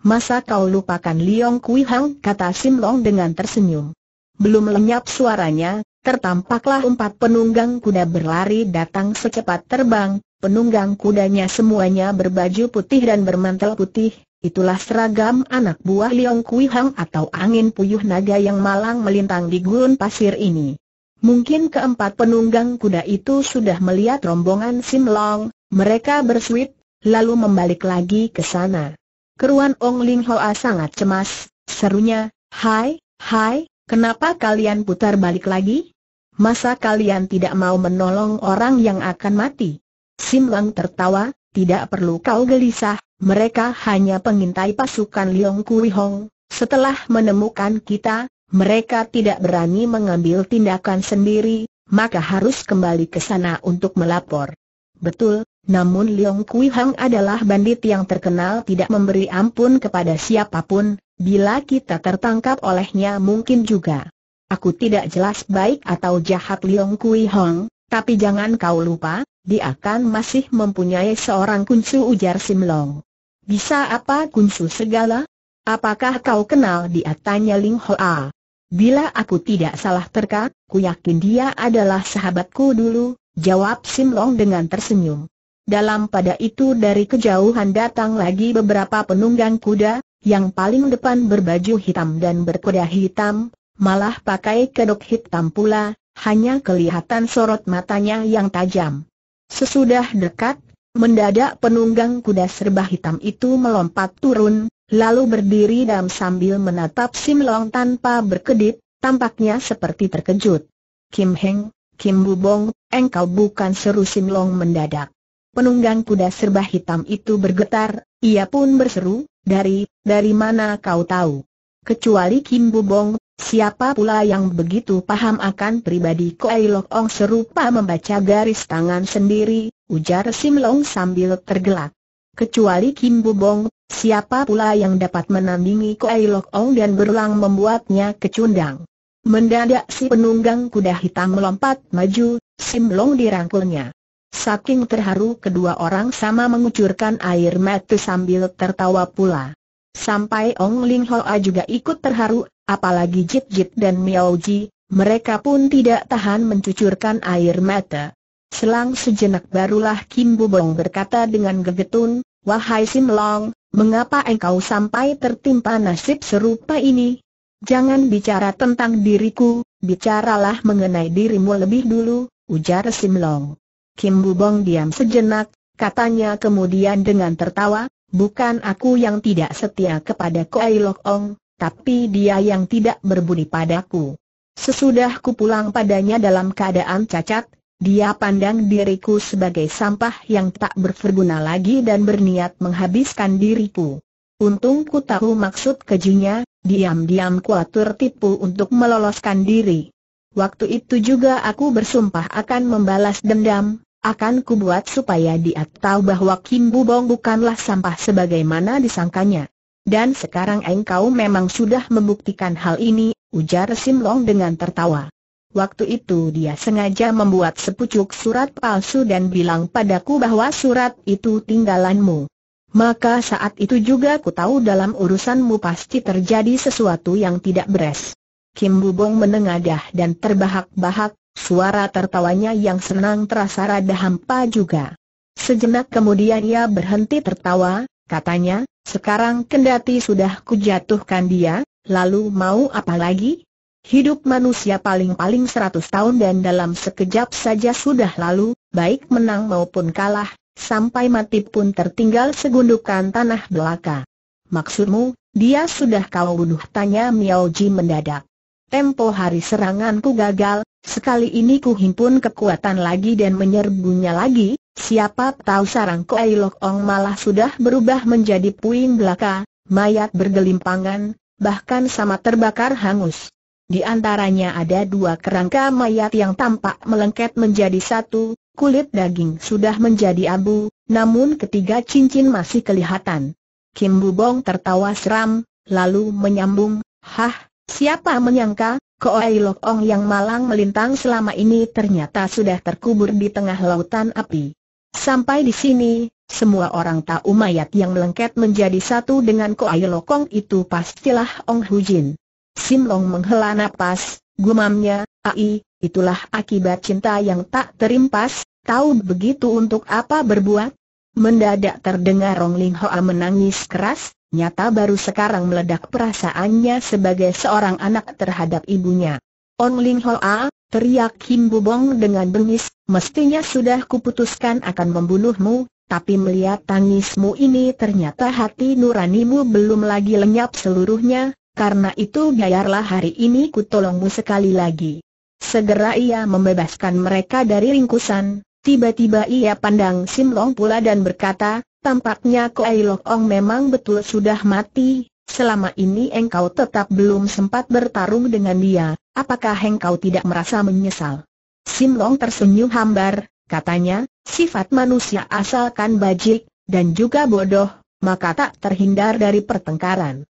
Masa kau lupakan Liong Kui Hang kata Sim Long dengan tersenyum. Belum lenyap suaranya, tertampaklah empat penunggang kuda berlari datang secepat terbang, penunggang kudanya semuanya berbaju putih dan bermantel putih, itulah seragam anak buah Liong Kui Hang atau angin puyuh naga yang malang melintang di gurun pasir ini. Mungkin keempat penunggang kuda itu sudah melihat rombongan Sim Long, mereka bersuit, lalu membalik lagi ke sana. Keruan Ong Ling Hoa sangat cemas, serunya, Hai, hai, kenapa kalian putar balik lagi? Masa kalian tidak mau menolong orang yang akan mati? Sim Long tertawa, tidak perlu kau gelisah, mereka hanya pengintai pasukan Liong Kui Hong. Setelah menemukan kita, mereka tidak berani mengambil tindakan sendiri, maka harus kembali ke sana untuk melapor. Betul, namun Liong Kui Hong adalah bandit yang terkenal tidak memberi ampun kepada siapapun, bila kita tertangkap olehnya mungkin juga. Aku tidak jelas baik atau jahat Liong Kui Hong, tapi jangan kau lupa, dia akan masih mempunyai seorang kuncu ujar Sim Long. Bisa apa kunsu segala? Apakah kau kenal dia? Tanya Ling Hoa. Bila aku tidak salah terka, ku yakin dia adalah sahabatku dulu, jawab Sim Long dengan tersenyum. Dalam pada itu dari kejauhan datang lagi beberapa penunggang kuda, yang paling depan berbaju hitam dan berkuda hitam, malah pakai kedok hitam pula, hanya kelihatan sorot matanya yang tajam. Sesudah dekat, Mendadak penunggang kuda serba hitam itu melompat turun, lalu berdiri dan sambil menatap Sim Long tanpa berkedip, tampaknya seperti terkejut. Kim Heng, Kim Bubong, engkau bukan seru Sim Long mendadak. Penunggang kuda serba hitam itu bergetar, ia pun berseru, dari, dari mana kau tahu? Kecuali Kim Bubong, siapa pula yang begitu paham akan pribadi Koei Lok Ong serupa membaca garis tangan sendiri, ujar Sim Long sambil tergelak. Kecuali Kim Bu Bong, siapa pula yang dapat menandingi Ai Lok Ong dan berulang membuatnya kecundang. Mendadak si penunggang kuda hitam melompat maju, Sim Long dirangkulnya. Saking terharu kedua orang sama mengucurkan air mata sambil tertawa pula. Sampai Ong Ling Hoa juga ikut terharu, apalagi Jit Jit dan Miao Ji, mereka pun tidak tahan mencucurkan air mata. Selang sejenak barulah Kim Bubong berkata dengan gegetun, Wahai Sim Long, mengapa engkau sampai tertimpa nasib serupa ini? Jangan bicara tentang diriku, bicaralah mengenai dirimu lebih dulu, ujar Sim Long. Kim Bubong diam sejenak, katanya kemudian dengan tertawa, bukan aku yang tidak setia kepada Koi Lok Ong, tapi dia yang tidak berbudi padaku. Sesudah ku pulang padanya dalam keadaan cacat, dia pandang diriku sebagai sampah yang tak berguna lagi dan berniat menghabiskan diriku. Untung ku tahu maksud kejinya, diam-diam ku atur tipu untuk meloloskan diri. Waktu itu juga aku bersumpah akan membalas dendam, akan kubuat supaya dia tahu bahwa Kim Bubong bukanlah sampah sebagaimana disangkanya. Dan sekarang engkau memang sudah membuktikan hal ini, ujar Sim Long dengan tertawa. Waktu itu dia sengaja membuat sepucuk surat palsu dan bilang padaku bahwa surat itu tinggalanmu. Maka saat itu juga ku tahu dalam urusanmu pasti terjadi sesuatu yang tidak beres. Kim Bubong menengadah dan terbahak-bahak, suara tertawanya yang senang terasa rada hampa juga. Sejenak kemudian ia berhenti tertawa, katanya, sekarang kendati sudah kujatuhkan dia, lalu mau apa lagi? Hidup manusia paling-paling 100 tahun dan dalam sekejap saja sudah lalu, baik menang maupun kalah, sampai mati pun tertinggal segundukan tanah belaka. Maksudmu, dia sudah kau bunuh? Tanya Miao Ji mendadak. Tempo hari seranganku gagal, sekali ini ku himpun kekuatan lagi dan menyerbunya lagi, siapa tahu sarang Koai Lok Ong malah sudah berubah menjadi puing belaka, mayat bergelimpangan, bahkan sama terbakar hangus. Di antaranya ada dua kerangka mayat yang tampak melengket menjadi satu, kulit daging sudah menjadi abu, namun ketiga cincin masih kelihatan. Kim Bubong tertawa seram, lalu menyambung, Hah, siapa menyangka, Koei Lok Ong yang malang melintang selama ini ternyata sudah terkubur di tengah lautan api. Sampai di sini, semua orang tahu mayat yang melengket menjadi satu dengan Lok Lokong itu pastilah Ong Hu Jin." Sim Long menghela napas, gumamnya, ai, itulah akibat cinta yang tak terimpas, tahu begitu untuk apa berbuat? Mendadak terdengar Rong Ling Hoa menangis keras, nyata baru sekarang meledak perasaannya sebagai seorang anak terhadap ibunya. Ong Ling Hoa, teriak Kim Bu Bong dengan bengis, mestinya sudah kuputuskan akan membunuhmu, tapi melihat tangismu ini ternyata hati nuranimu belum lagi lenyap seluruhnya, karena itu biarlah hari ini ku tolongmu sekali lagi. Segera ia membebaskan mereka dari ringkusan, tiba-tiba ia pandang Sim Long pula dan berkata, tampaknya Ai Lok Ong memang betul sudah mati, selama ini engkau tetap belum sempat bertarung dengan dia, apakah engkau tidak merasa menyesal? Sim Long tersenyum hambar, katanya, sifat manusia asalkan bajik, dan juga bodoh, maka tak terhindar dari pertengkaran.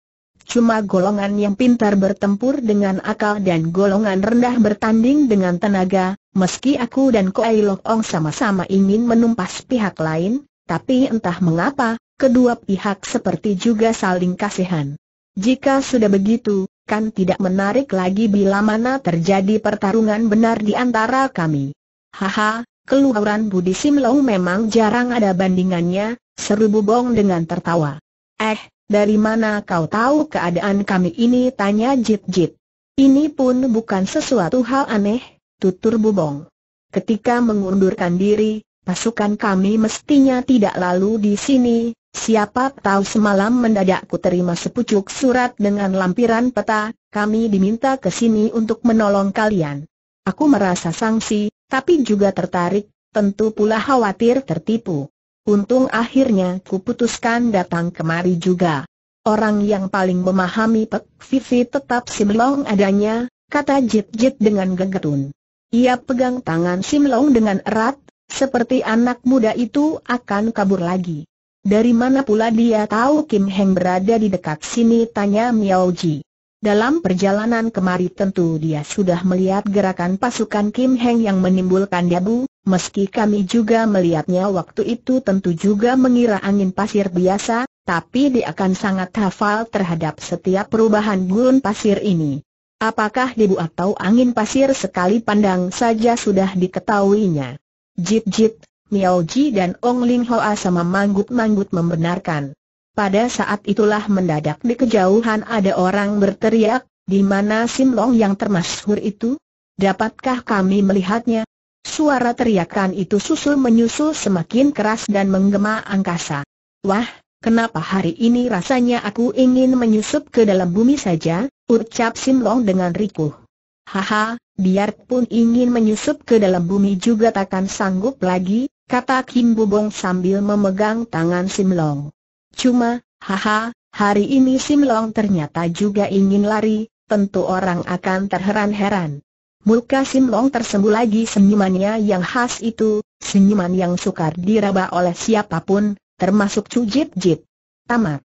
Cuma golongan yang pintar bertempur dengan akal dan golongan rendah bertanding dengan tenaga, meski aku dan Koei Lok Ong sama-sama ingin menumpas pihak lain, tapi entah mengapa, kedua pihak seperti juga saling kasihan. Jika sudah begitu, kan tidak menarik lagi bila mana terjadi pertarungan benar di antara kami. Haha, keluaran Budi Simlau memang jarang ada bandingannya, seru Bubong dengan tertawa. Eh, dari mana kau tahu keadaan kami ini? Tanya Jit Jit. Ini pun bukan sesuatu hal aneh, tutur Bubong. Ketika mengundurkan diri, pasukan kami mestinya tidak lalu di sini, siapa tahu semalam mendadak ku terima sepucuk surat dengan lampiran peta, kami diminta ke sini untuk menolong kalian. Aku merasa sangsi, tapi juga tertarik, tentu pula khawatir tertipu. Untung akhirnya kuputuskan datang kemari juga. Orang yang paling memahami Pek Vivi tetap Simlong adanya, kata Jit Jit dengan gegetun. Ia pegang tangan Simlong dengan erat, seperti anak muda itu akan kabur lagi. Dari mana pula dia tahu Kim Heng berada di dekat sini tanya Miao Ji. Dalam perjalanan kemari tentu dia sudah melihat gerakan pasukan Kim Heng yang menimbulkan debu, meski kami juga melihatnya waktu itu tentu juga mengira angin pasir biasa, tapi dia akan sangat hafal terhadap setiap perubahan gurun pasir ini. Apakah debu atau angin pasir sekali pandang saja sudah diketahuinya. Jit-jit, Miao Ji dan Ong Ling Hoa sama manggut-manggut membenarkan. Pada saat itulah mendadak di kejauhan ada orang berteriak, di mana Sim Long yang termasyhur itu? Dapatkah kami melihatnya? Suara teriakan itu susul menyusul semakin keras dan menggema angkasa. Wah, kenapa hari ini rasanya aku ingin menyusup ke dalam bumi saja, ucap Sim Long dengan rikuh. Haha, biarpun ingin menyusup ke dalam bumi juga takkan sanggup lagi, kata Kim Bubong sambil memegang tangan Sim Long. Cuma, haha, hari ini Sim Long ternyata juga ingin lari, tentu orang akan terheran-heran. Muka Long tersembuh lagi senyumannya yang khas itu, senyuman yang sukar diraba oleh siapapun, termasuk Cujip Jip. Tamat.